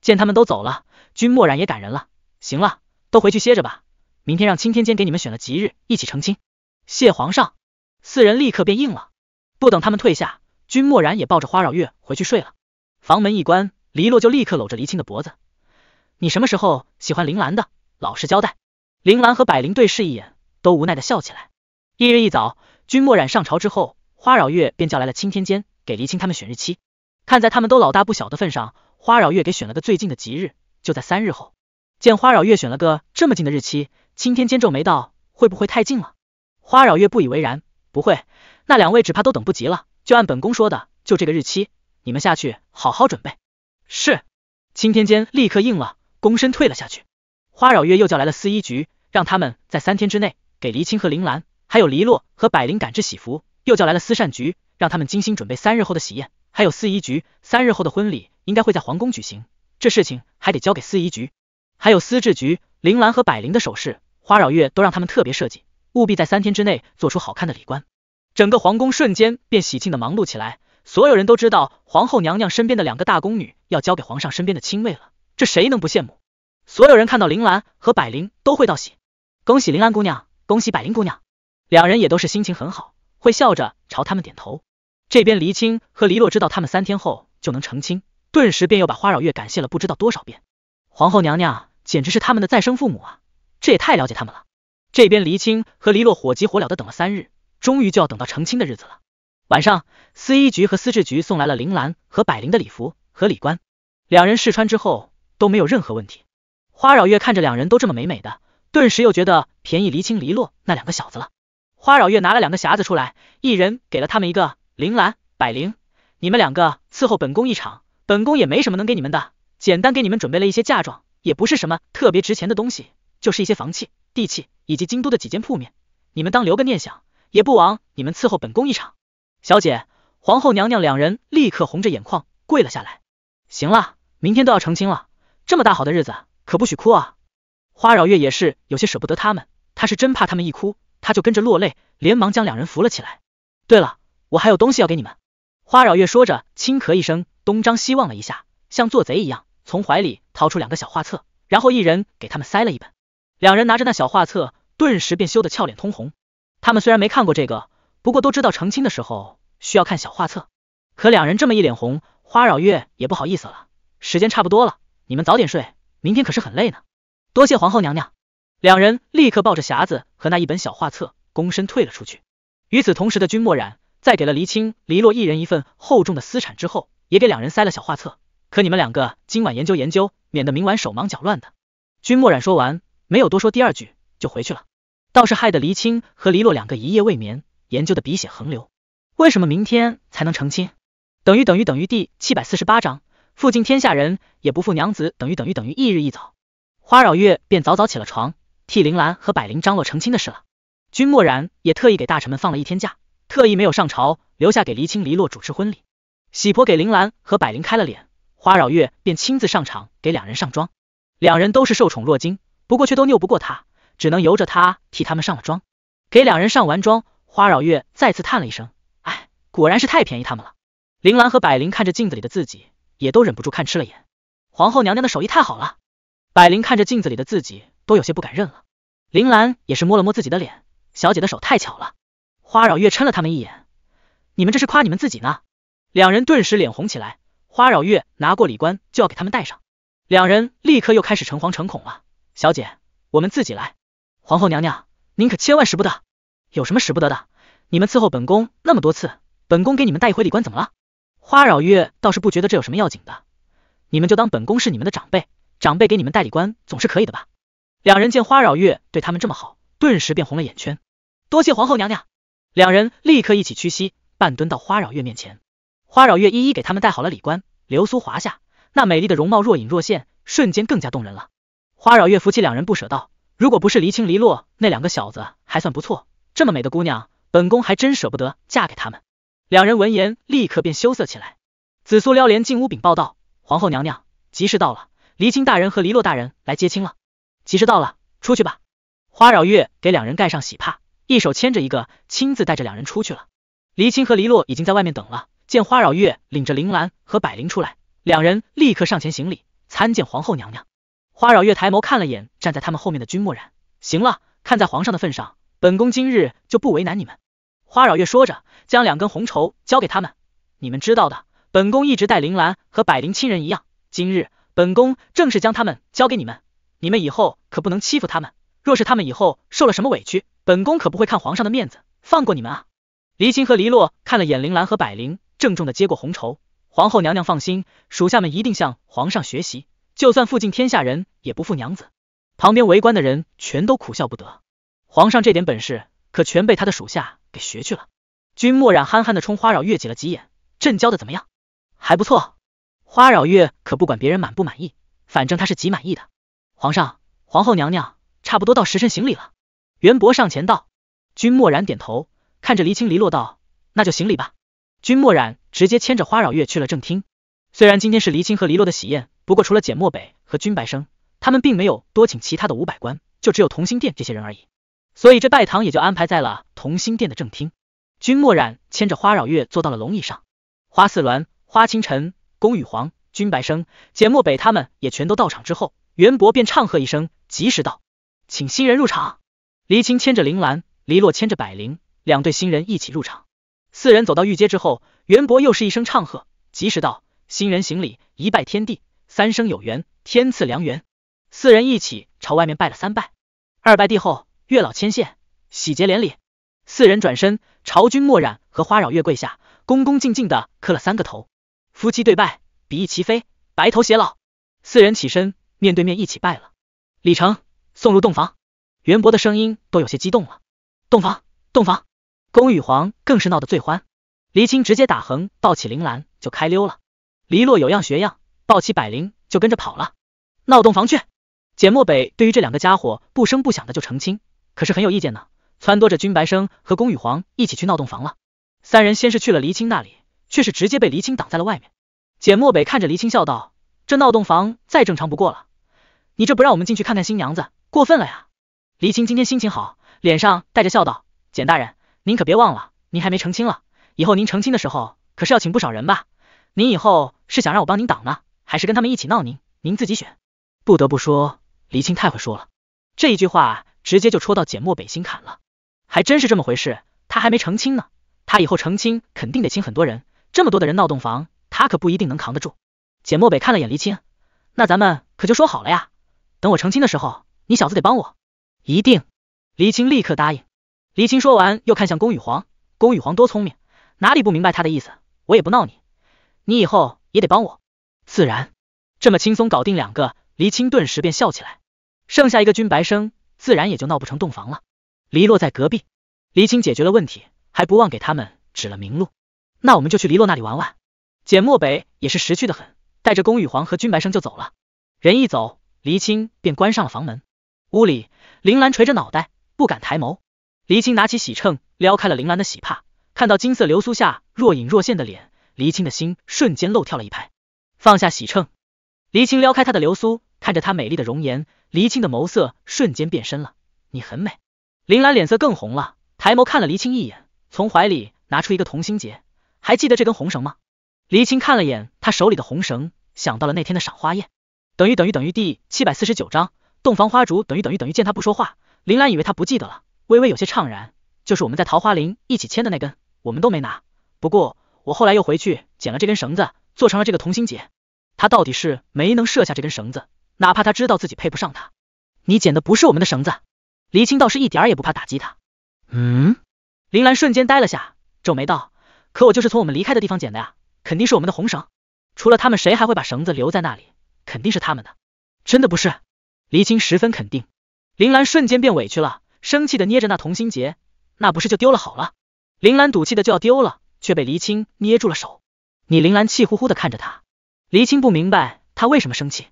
Speaker 1: 见他们都走了，君莫染也赶人了。行了，都回去歇着吧，明天让青天监给你们选了吉日，一起成亲。谢皇上。四人立刻变硬了，不等他们退下，君莫染也抱着花扰月回去睡了。房门一关，黎洛就立刻搂着黎青的脖子，你什么时候喜欢铃兰的？老实交代。铃兰和百灵对视一眼，都无奈的笑起来。翌日一早，君墨染上朝之后，花扰月便叫来了青天间，给离青他们选日期。看在他们都老大不小的份上，花扰月给选了个最近的吉日，就在三日后。见花扰月选了个这么近的日期，青天间皱眉道：“会不会太近了？”花扰月不以为然：“不会，那两位只怕都等不及了，就按本宫说的，就这个日期，你们下去好好准备。”是，青天间立刻应了，躬身退了下去。花扰月又叫来了司衣局。让他们在三天之内给黎青和铃兰，还有黎洛和百灵赶制喜服，又叫来了司膳局，让他们精心准备三日后的喜宴，还有司仪局，三日后的婚礼应该会在皇宫举行，这事情还得交给司仪局，还有司制局，铃兰和百灵的首饰、花绕月都让他们特别设计，务必在三天之内做出好看的礼冠。整个皇宫瞬间便喜庆的忙碌起来，所有人都知道皇后娘娘身边的两个大宫女要交给皇上身边的亲卫了，这谁能不羡慕？所有人看到铃兰和百灵都会道喜。恭喜林兰姑娘，恭喜百灵姑娘，两人也都是心情很好，会笑着朝他们点头。这边黎青和黎洛知道他们三天后就能成亲，顿时便又把花扰月感谢了不知道多少遍，皇后娘娘简直是他们的再生父母啊，这也太了解他们了。这边黎青和黎洛火急火燎的等了三日，终于就要等到成亲的日子了。晚上，司医局和司制局送来了林兰和百灵的礼服和礼冠，两人试穿之后都没有任何问题。花扰月看着两人都这么美美的。顿时又觉得便宜黎青黎落那两个小子了。花扰月拿了两个匣子出来，一人给了他们一个铃兰、百灵。你们两个伺候本宫一场，本宫也没什么能给你们的，简单给你们准备了一些嫁妆，也不是什么特别值钱的东西，就是一些房契、地契以及京都的几间铺面，你们当留个念想，也不枉你们伺候本宫一场。小姐、皇后娘娘两人立刻红着眼眶跪了下来。行了，明天都要成亲了，这么大好的日子可不许哭啊。花扰月也是有些舍不得他们，他是真怕他们一哭，他就跟着落泪，连忙将两人扶了起来。对了，我还有东西要给你们。花扰月说着，轻咳一声，东张西望了一下，像做贼一样，从怀里掏出两个小画册，然后一人给他们塞了一本。两人拿着那小画册，顿时便羞得俏脸通红。他们虽然没看过这个，不过都知道成亲的时候需要看小画册。可两人这么一脸红，花扰月也不好意思了。时间差不多了，你们早点睡，明天可是很累呢。多谢皇后娘娘，两人立刻抱着匣子和那一本小画册，躬身退了出去。与此同时的君莫染，在给了黎青、黎洛一人一份厚重的私产之后，也给两人塞了小画册。可你们两个今晚研究研究，免得明晚手忙脚乱的。君莫染说完，没有多说第二句，就回去了。倒是害得黎青和黎洛两个一夜未眠，研究的鼻血横流。为什么明天才能成亲？等于等于等于第七百四十八章，负尽天下人，也不负娘子。等于等于等于翌日一早。花扰月便早早起了床，替铃兰和百灵张罗成亲的事了。君莫然也特意给大臣们放了一天假，特意没有上朝，留下给离青离洛主持婚礼。喜婆给铃兰和百灵开了脸，花扰月便亲自上场给两人上妆。两人都是受宠若惊，不过却都拗不过他，只能由着他替他们上了妆。给两人上完妆，花扰月再次叹了一声：“哎，果然是太便宜他们了。”铃兰和百灵看着镜子里的自己，也都忍不住看痴了眼。皇后娘娘的手艺太好了。百灵看着镜子里的自己，都有些不敢认了。林兰也是摸了摸自己的脸，小姐的手太巧了。花扰月嗔了他们一眼，你们这是夸你们自己呢。两人顿时脸红起来。花扰月拿过礼冠就要给他们戴上，两人立刻又开始诚惶诚恐了。小姐，我们自己来。皇后娘娘，您可千万使不得。有什么使不得的？你们伺候本宫那么多次，本宫给你们带一回礼冠怎么了？花扰月倒是不觉得这有什么要紧的，你们就当本宫是你们的长辈。长辈给你们带礼冠总是可以的吧？两人见花扰月对他们这么好，顿时便红了眼圈。多谢皇后娘娘，两人立刻一起屈膝半蹲到花扰月面前。花绕月一一给他们戴好了礼冠，流苏滑下，那美丽的容貌若隐若现，瞬间更加动人了。花绕月夫妻两人不舍道：“如果不是离青离落那两个小子还算不错，这么美的姑娘，本宫还真舍不得嫁给他们。”两人闻言立刻便羞涩起来。紫苏撩帘进屋禀报道：“皇后娘娘，吉事到了。”黎青大人和黎洛大人来接亲了，吉时到了，出去吧。花扰月给两人盖上喜帕，一手牵着一个，亲自带着两人出去了。黎青和黎洛已经在外面等了，见花扰月领着铃兰和百灵出来，两人立刻上前行礼，参见皇后娘娘。花扰月抬眸看了眼站在他们后面的君莫染，行了，看在皇上的份上，本宫今日就不为难你们。花扰月说着，将两根红绸交给他们，你们知道的，本宫一直待铃兰和百灵亲人一样，今日。本宫正是将他们交给你们，你们以后可不能欺负他们。若是他们以后受了什么委屈，本宫可不会看皇上的面子放过你们啊！黎青和黎洛看了眼铃兰和百灵，郑重的接过红绸。皇后娘娘放心，属下们一定向皇上学习，就算负尽天下人，也不负娘子。旁边围观的人全都苦笑不得，皇上这点本事，可全被他的属下给学去了。君墨染憨憨的冲花扰月挤了几眼，朕教的怎么样？还不错。花扰月可不管别人满不满意，反正她是极满意的。皇上、皇后娘娘，差不多到时辰行礼了。袁博上前道。君墨染点头，看着黎青、黎落道：“那就行礼吧。”君墨染直接牵着花扰月去了正厅。虽然今天是黎青和黎落的喜宴，不过除了简漠北和君白生，他们并没有多请其他的五百官，就只有同心殿这些人而已。所以这拜堂也就安排在了同心殿的正厅。君墨染牵着花扰月坐到了龙椅上。花四鸾、花清晨。宫羽皇、君白生、简墨北他们也全都到场之后，袁博便唱和一声，及时道：“请新人入场。”黎青牵着林兰，黎洛牵着百灵，两对新人一起入场。四人走到御街之后，袁博又是一声唱和，及时道：“新人行礼，一拜天地，三生有缘，天赐良缘。”四人一起朝外面拜了三拜，二拜地后，月老牵线，喜结连理。四人转身朝君墨染和花扰月跪下，恭恭敬敬的磕了三个头。夫妻对拜，比翼齐飞，白头偕老。四人起身，面对面一起拜了。李成送入洞房，袁博的声音都有些激动了。洞房，洞房，宫羽皇更是闹得最欢。黎青直接打横抱起铃兰就开溜了，黎洛有样学样，抱起百灵就跟着跑了，闹洞房去。简漠北对于这两个家伙不声不响的就成亲，可是很有意见呢，撺掇着君白生和宫羽皇一起去闹洞房了。三人先是去了黎青那里。却是直接被黎青挡在了外面。简漠北看着黎青笑道：“这闹洞房再正常不过了，你这不让我们进去看看新娘子，过分了呀！”黎青今天心情好，脸上带着笑道：“简大人，您可别忘了，您还没成亲了，以后您成亲的时候可是要请不少人吧？您以后是想让我帮您挡呢，还是跟他们一起闹您？您自己选。”不得不说，黎青太会说了，这一句话直接就戳到简漠北心坎了。还真是这么回事，他还没成亲呢，他以后成亲肯定得请很多人。这么多的人闹洞房，他可不一定能扛得住。简墨北看了眼黎青，那咱们可就说好了呀，等我成亲的时候，你小子得帮我。一定！黎青立刻答应。黎青说完，又看向宫羽皇。宫羽皇多聪明，哪里不明白他的意思？我也不闹你，你以后也得帮我。自然。这么轻松搞定两个，黎青顿时便笑起来。剩下一个君白生，自然也就闹不成洞房了。黎落在隔壁，黎青解决了问题，还不忘给他们指了明路。那我们就去黎洛那里玩玩。简墨北也是识趣的很，带着宫羽皇和君白生就走了。人一走，黎青便关上了房门。屋里，林兰垂着脑袋，不敢抬眸。黎青拿起喜秤，撩开了林兰的喜帕，看到金色流苏下若隐若现的脸，黎青的心瞬间漏跳了一拍。放下喜秤，黎青撩开她的流苏，看着她美丽的容颜，黎青的眸色瞬间变深了。你很美。林兰脸色更红了，抬眸看了黎青一眼，从怀里拿出一个同心结。还记得这根红绳吗？黎青看了眼他手里的红绳，想到了那天的赏花宴，等于等于等于第七百四十九章洞房花烛等于等于等于见他不说话，林兰以为他不记得了，微微有些怅然。就是我们在桃花林一起牵的那根，我们都没拿。不过我后来又回去捡了这根绳子，做成了这个同心结。他到底是没能设下这根绳子，哪怕他知道自己配不上他。你捡的不是我们的绳子。黎青倒是一点儿也不怕打击他。嗯？林兰瞬间呆了下，皱眉道。可我就是从我们离开的地方捡的呀，肯定是我们的红绳。除了他们谁还会把绳子留在那里？肯定是他们的，真的不是。黎青十分肯定，林兰瞬间变委屈了，生气的捏着那同心结，那不是就丢了好了。林兰赌气的就要丢了，却被黎青捏住了手。你林兰气呼呼的看着他，黎青不明白他为什么生气，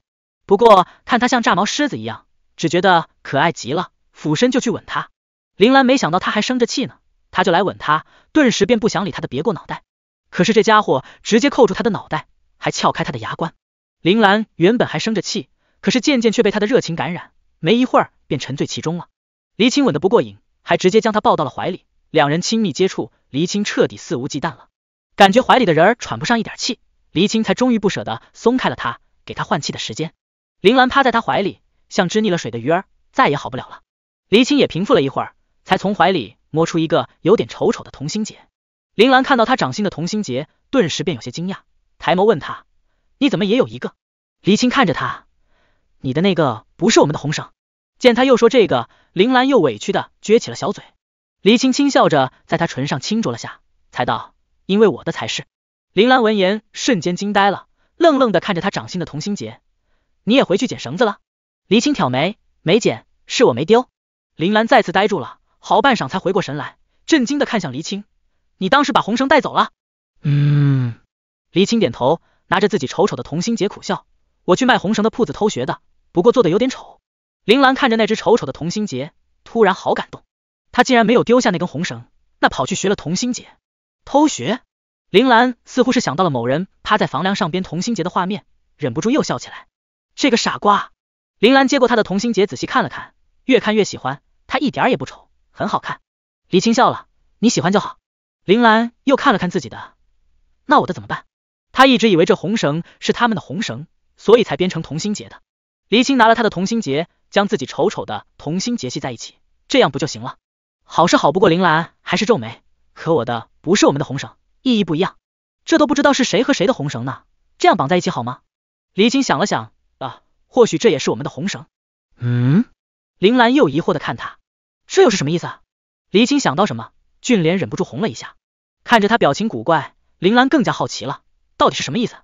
Speaker 1: 不过看他像炸毛狮子一样，只觉得可爱极了，俯身就去吻他。林兰没想到他还生着气呢。他就来吻她，顿时便不想理他的，别过脑袋。可是这家伙直接扣住他的脑袋，还撬开他的牙关。林兰原本还生着气，可是渐渐却被他的热情感染，没一会儿便沉醉其中了。黎青吻的不过瘾，还直接将他抱到了怀里，两人亲密接触，黎青彻底肆无忌惮了，感觉怀里的人儿喘不上一点气，黎青才终于不舍得松开了他，给他换气的时间。林兰趴在他怀里，像支溺了水的鱼儿，再也好不了了。黎青也平复了一会儿，才从怀里。摸出一个有点丑丑的同心结，林兰看到他掌心的同心结，顿时便有些惊讶，抬眸问他：“你怎么也有一个？黎青看着他：“你的那个不是我们的红绳。见他又说这个，林兰又委屈的撅起了小嘴。黎青轻笑着，在他唇上轻啄了下，才道，因为我的才是。林兰闻言，瞬间惊呆了，愣愣的看着他掌心的同心结，你也回去捡绳子了？黎青挑眉，没捡，是我没丢。林兰再次呆住了。好半晌才回过神来，震惊的看向黎青：“你当时把红绳带走了？”嗯，黎青点头，拿着自己丑丑的同心结苦笑：“我去卖红绳的铺子偷学的，不过做的有点丑。”林兰看着那只丑丑的同心结，突然好感动。他竟然没有丢下那根红绳，那跑去学了同心结。偷学？林兰似乎是想到了某人趴在房梁上编同心结的画面，忍不住又笑起来。这个傻瓜！林兰接过他的同心结，仔细看了看，越看越喜欢，他一点也不丑。很好看，黎青笑了，你喜欢就好。林兰又看了看自己的，那我的怎么办？她一直以为这红绳是他们的红绳，所以才编成同心结的。黎青拿了他的同心结，将自己丑丑的同心结系在一起，这样不就行了？好是好，不过林兰还是皱眉，可我的不是我们的红绳，意义不一样。这都不知道是谁和谁的红绳呢，这样绑在一起好吗？黎青想了想，啊，或许这也是我们的红绳。嗯，林兰又疑惑的看他。这又是什么意思？黎青想到什么，俊脸忍不住红了一下。看着他表情古怪，林兰更加好奇了，到底是什么意思？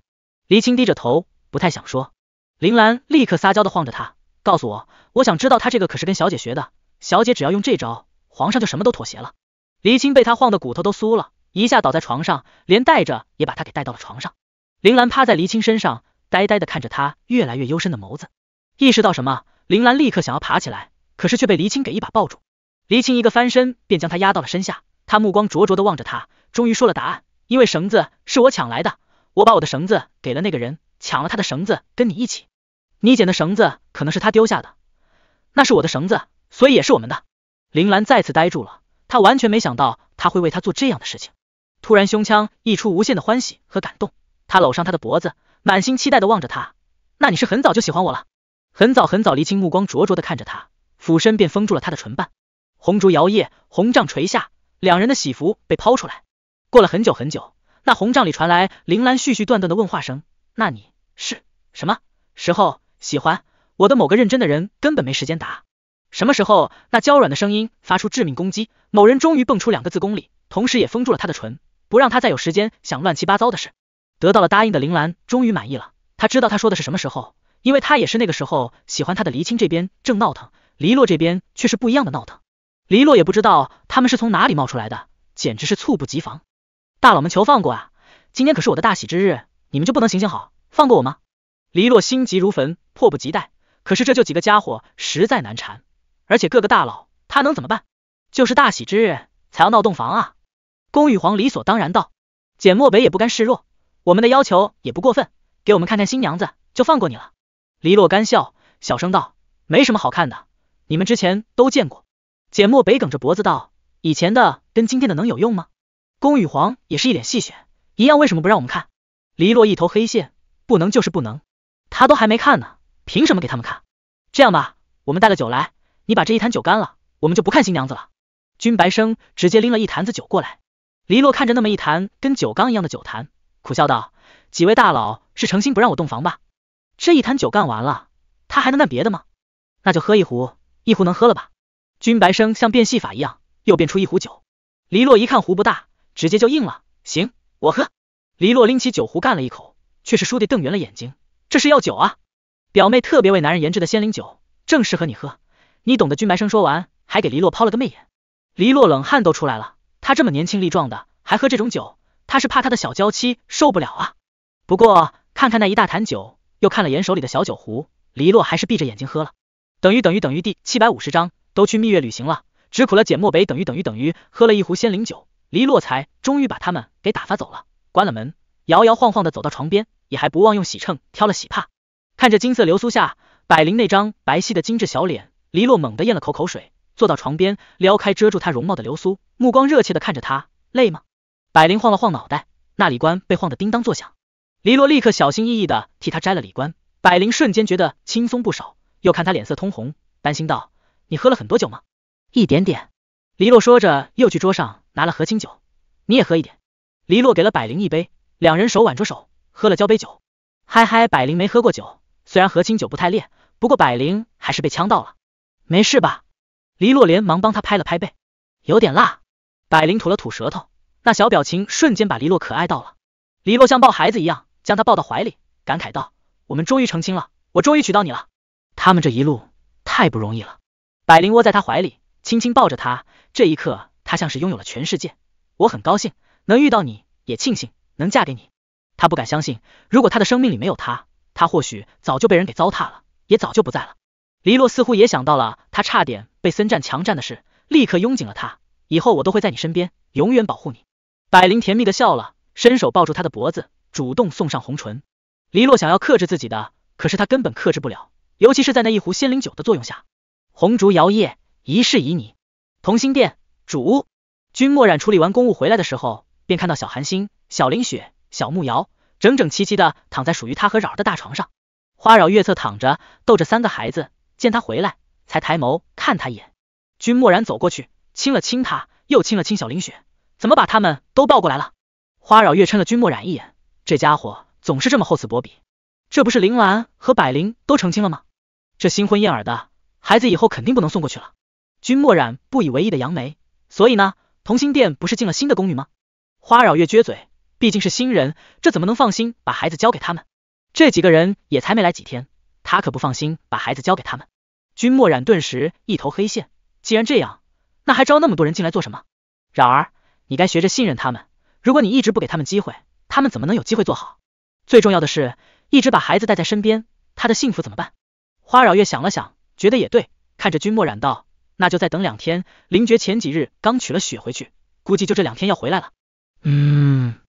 Speaker 1: 黎青低着头，不太想说。林兰立刻撒娇的晃着他，告诉我，我想知道他这个可是跟小姐学的，小姐只要用这招，皇上就什么都妥协了。黎青被他晃的骨头都酥了，一下倒在床上，连带着也把他给带到了床上。林兰趴在黎青身上，呆呆的看着他越来越幽深的眸子，意识到什么，林兰立刻想要爬起来，可是却被黎青给一把抱住。黎青一个翻身便将他压到了身下，他目光灼灼的望着他，终于说了答案，因为绳子是我抢来的，我把我的绳子给了那个人，抢了他的绳子跟你一起，你捡的绳子可能是他丢下的，那是我的绳子，所以也是我们的。林兰再次呆住了，她完全没想到他会为她做这样的事情，突然胸腔溢出无限的欢喜和感动，她搂上他的脖子，满心期待的望着他，那你是很早就喜欢我了，很早很早。黎青目光灼灼的看着他，俯身便封住了他的唇瓣。红烛摇曳，红帐垂下，两人的喜服被抛出来。过了很久很久，那红帐里传来铃兰絮絮断断的问话声。那你是什么时候喜欢我的？某个认真的人根本没时间答。什么时候？那娇软的声音发出致命攻击，某人终于蹦出两个字“公里”，同时也封住了他的唇，不让他再有时间想乱七八糟的事。得到了答应的铃兰终于满意了，他知道他说的是什么时候，因为他也是那个时候喜欢他的。离清这边正闹腾，离落这边却是不一样的闹腾。黎洛也不知道他们是从哪里冒出来的，简直是猝不及防。大佬们求放过啊！今天可是我的大喜之日，你们就不能行行好放过我吗？黎洛心急如焚，迫不及待。可是这就几个家伙实在难缠，而且各个大佬，他能怎么办？就是大喜之日才要闹洞房啊！宫羽皇理所当然道。简漠北也不甘示弱，我们的要求也不过分，给我们看看新娘子，就放过你了。黎洛干笑，小声道，没什么好看的，你们之前都见过。简墨北梗着脖子道：“以前的跟今天的能有用吗？”宫羽皇也是一脸戏谑，一样为什么不让我们看？黎洛一头黑线，不能就是不能，他都还没看呢，凭什么给他们看？这样吧，我们带了酒来，你把这一坛酒干了，我们就不看新娘子了。君白生直接拎了一坛子酒过来，黎洛看着那么一坛跟酒缸一样的酒坛，苦笑道：“几位大佬是诚心不让我洞房吧？这一坛酒干完了，他还能干别的吗？那就喝一壶，一壶能喝了吧？”君白生像变戏法一样，又变出一壶酒。黎洛一看壶不大，直接就应了，行，我喝。黎洛拎起酒壶干了一口，却是倏地瞪圆了眼睛，这是药酒啊！表妹特别为男人研制的仙灵酒，正适合你喝。你懂得。君白生说完，还给黎洛抛了个媚眼。黎洛冷汗都出来了，他这么年轻力壮的，还喝这种酒，他是怕他的小娇妻受不了啊。不过看看那一大坛酒，又看了眼手里的小酒壶，黎洛还是闭着眼睛喝了。等于等于等于第七百五十章。都去蜜月旅行了，只苦了简墨北等于等于等于喝了一壶仙灵酒。黎洛才终于把他们给打发走了，关了门，摇摇晃晃的走到床边，也还不忘用喜秤挑了喜帕。看着金色流苏下百灵那张白皙的精致小脸，黎洛猛地咽了口口水，坐到床边，撩开遮住他容貌的流苏，目光热切的看着他，累吗？百灵晃了晃脑袋，那礼冠被晃得叮当作响，黎洛立刻小心翼翼的替他摘了礼冠，百灵瞬间觉得轻松不少，又看他脸色通红，担心道。你喝了很多酒吗？一点点。黎洛说着，又去桌上拿了和亲酒，你也喝一点。黎洛给了百灵一杯，两人手挽着手喝了交杯酒。嗨嗨，百灵没喝过酒，虽然和清酒不太烈，不过百灵还是被呛到了。没事吧？黎洛连忙帮他拍了拍背。有点辣。百灵吐了吐舌头，那小表情瞬间把黎洛可爱到了。黎洛像抱孩子一样将他抱到怀里，感慨道：我们终于成亲了，我终于娶到你了。他们这一路太不容易了。百灵窝在他怀里，轻轻抱着他，这一刻他像是拥有了全世界。我很高兴能遇到你，也庆幸能嫁给你。他不敢相信，如果他的生命里没有他，他或许早就被人给糟蹋了，也早就不在了。黎洛似乎也想到了他差点被森战强占的事，立刻拥紧了他。以后我都会在你身边，永远保护你。百灵甜蜜的笑了，伸手抱住他的脖子，主动送上红唇。黎洛想要克制自己的，可是他根本克制不了，尤其是在那一壶仙灵酒的作用下。红烛摇曳，仪式旖旎。同心殿，主君墨染处理完公务回来的时候，便看到小寒星、小林雪、小木瑶整整齐齐的躺在属于他和扰儿的大床上。花扰月侧躺着，逗着三个孩子，见他回来，才抬眸看他一眼。君墨染走过去，亲了亲他，又亲了亲小林雪，怎么把他们都抱过来了？花扰月嗔了君墨染一眼，这家伙总是这么厚此薄彼。这不是铃兰和百灵都成亲了吗？这新婚燕尔的。孩子以后肯定不能送过去了。君墨染不以为意的扬眉，所以呢，同心殿不是进了新的宫女吗？花扰月撅嘴，毕竟是新人，这怎么能放心把孩子交给他们？这几个人也才没来几天，他可不放心把孩子交给他们。君墨染顿时一头黑线，既然这样，那还招那么多人进来做什么？冉儿，你该学着信任他们。如果你一直不给他们机会，他们怎么能有机会做好？最重要的是，一直把孩子带在身边，他的幸福怎么办？花扰月想了想。觉得也对，看着君墨染道，那就再等两天。林觉前几日刚取了血回去，估计就这两天要回来了。嗯，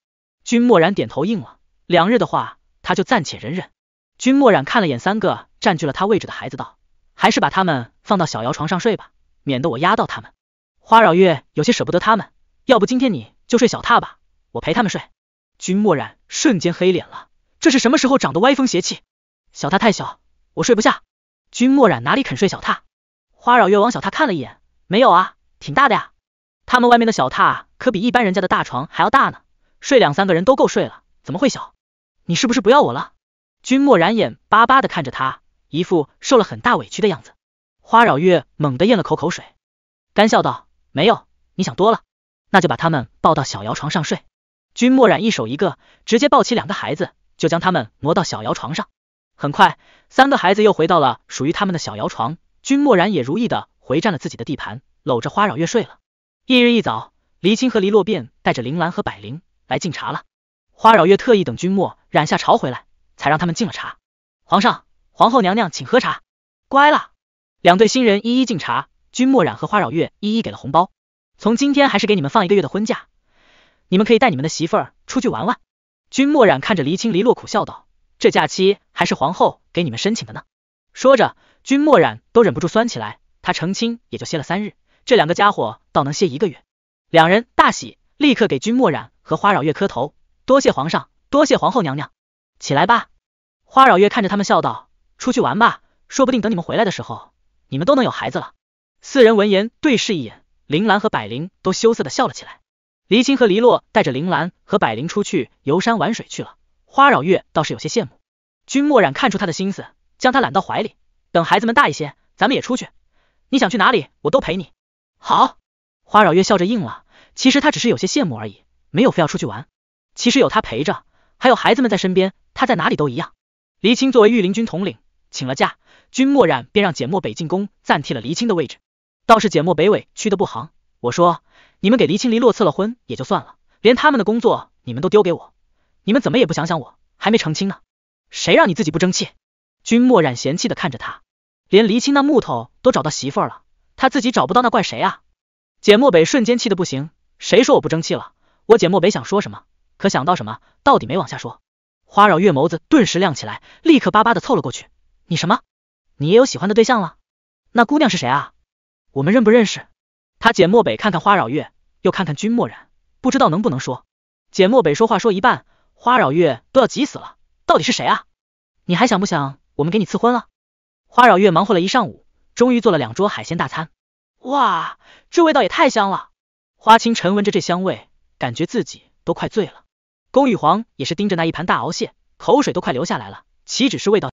Speaker 1: 君墨染点头应了。两日的话，他就暂且忍忍。君墨染看了眼三个占据了他位置的孩子，道，还是把他们放到小摇床上睡吧，免得我压到他们。花扰月有些舍不得他们，要不今天你就睡小榻吧，我陪他们睡。君墨染瞬间黑脸了，这是什么时候长的歪风邪气？小榻太小，我睡不下。君莫染哪里肯睡小榻？花扰月往小榻看了一眼，没有啊，挺大的呀。他们外面的小榻可比一般人家的大床还要大呢，睡两三个人都够睡了，怎么会小？你是不是不要我了？君莫染眼巴巴的看着他，一副受了很大委屈的样子。花扰月猛地咽了口口水，干笑道，没有，你想多了。那就把他们抱到小摇床上睡。君莫染一手一个，直接抱起两个孩子，就将他们挪到小摇床上。很快，三个孩子又回到了属于他们的小摇床，君莫染也如意的回占了自己的地盘，搂着花扰月睡了。翌日一早，黎青和黎洛便带着铃兰和百灵来敬茶了。花扰月特意等君莫染下朝回来，才让他们敬了茶。皇上、皇后娘娘请喝茶，乖了。两对新人一一敬茶，君莫染和花扰月一一给了红包。从今天还是给你们放一个月的婚假，你们可以带你们的媳妇儿出去玩玩。君莫染看着黎青、黎洛苦笑道。这假期还是皇后给你们申请的呢。说着，君莫染都忍不住酸起来。他成亲也就歇了三日，这两个家伙倒能歇一个月。两人大喜，立刻给君莫染和花扰月磕头，多谢皇上，多谢皇后娘娘。起来吧。花扰月看着他们笑道：“出去玩吧，说不定等你们回来的时候，你们都能有孩子了。”四人闻言对视一眼，铃兰和百灵都羞涩的笑了起来。黎青和黎洛带着铃兰和百灵出去游山玩水去了。花扰月倒是有些羡慕，君莫染看出他的心思，将他揽到怀里。等孩子们大一些，咱们也出去。你想去哪里，我都陪你。好，花扰月笑着应了。其实他只是有些羡慕而已，没有非要出去玩。其实有他陪着，还有孩子们在身边，他在哪里都一样。黎青作为御林军统领，请了假，君莫染便让简墨北进宫暂替了黎青的位置。倒是简墨北委屈的不行。我说，你们给黎青、黎洛赐了婚也就算了，连他们的工作你们都丢给我。你们怎么也不想想我，还没成亲呢，谁让你自己不争气？君墨染嫌弃的看着他，连离亲那木头都找到媳妇了，他自己找不到那怪谁啊？简墨北瞬间气的不行，谁说我不争气了？我简墨北想说什么，可想到什么，到底没往下说。花扰月眸子顿时亮起来，立刻巴巴的凑了过去，你什么？你也有喜欢的对象了？那姑娘是谁啊？我们认不认识？他简墨北看看花扰月，又看看君墨染，不知道能不能说。简墨北说话说一半。花扰月都要急死了，到底是谁啊？你还想不想我们给你赐婚了？花扰月忙活了一上午，终于做了两桌海鲜大餐，哇，这味道也太香了！花倾城闻着这香味，感觉自己都快醉了。宫羽皇也是盯着那一盘大螯蟹，口水都快流下来了，岂止是味道。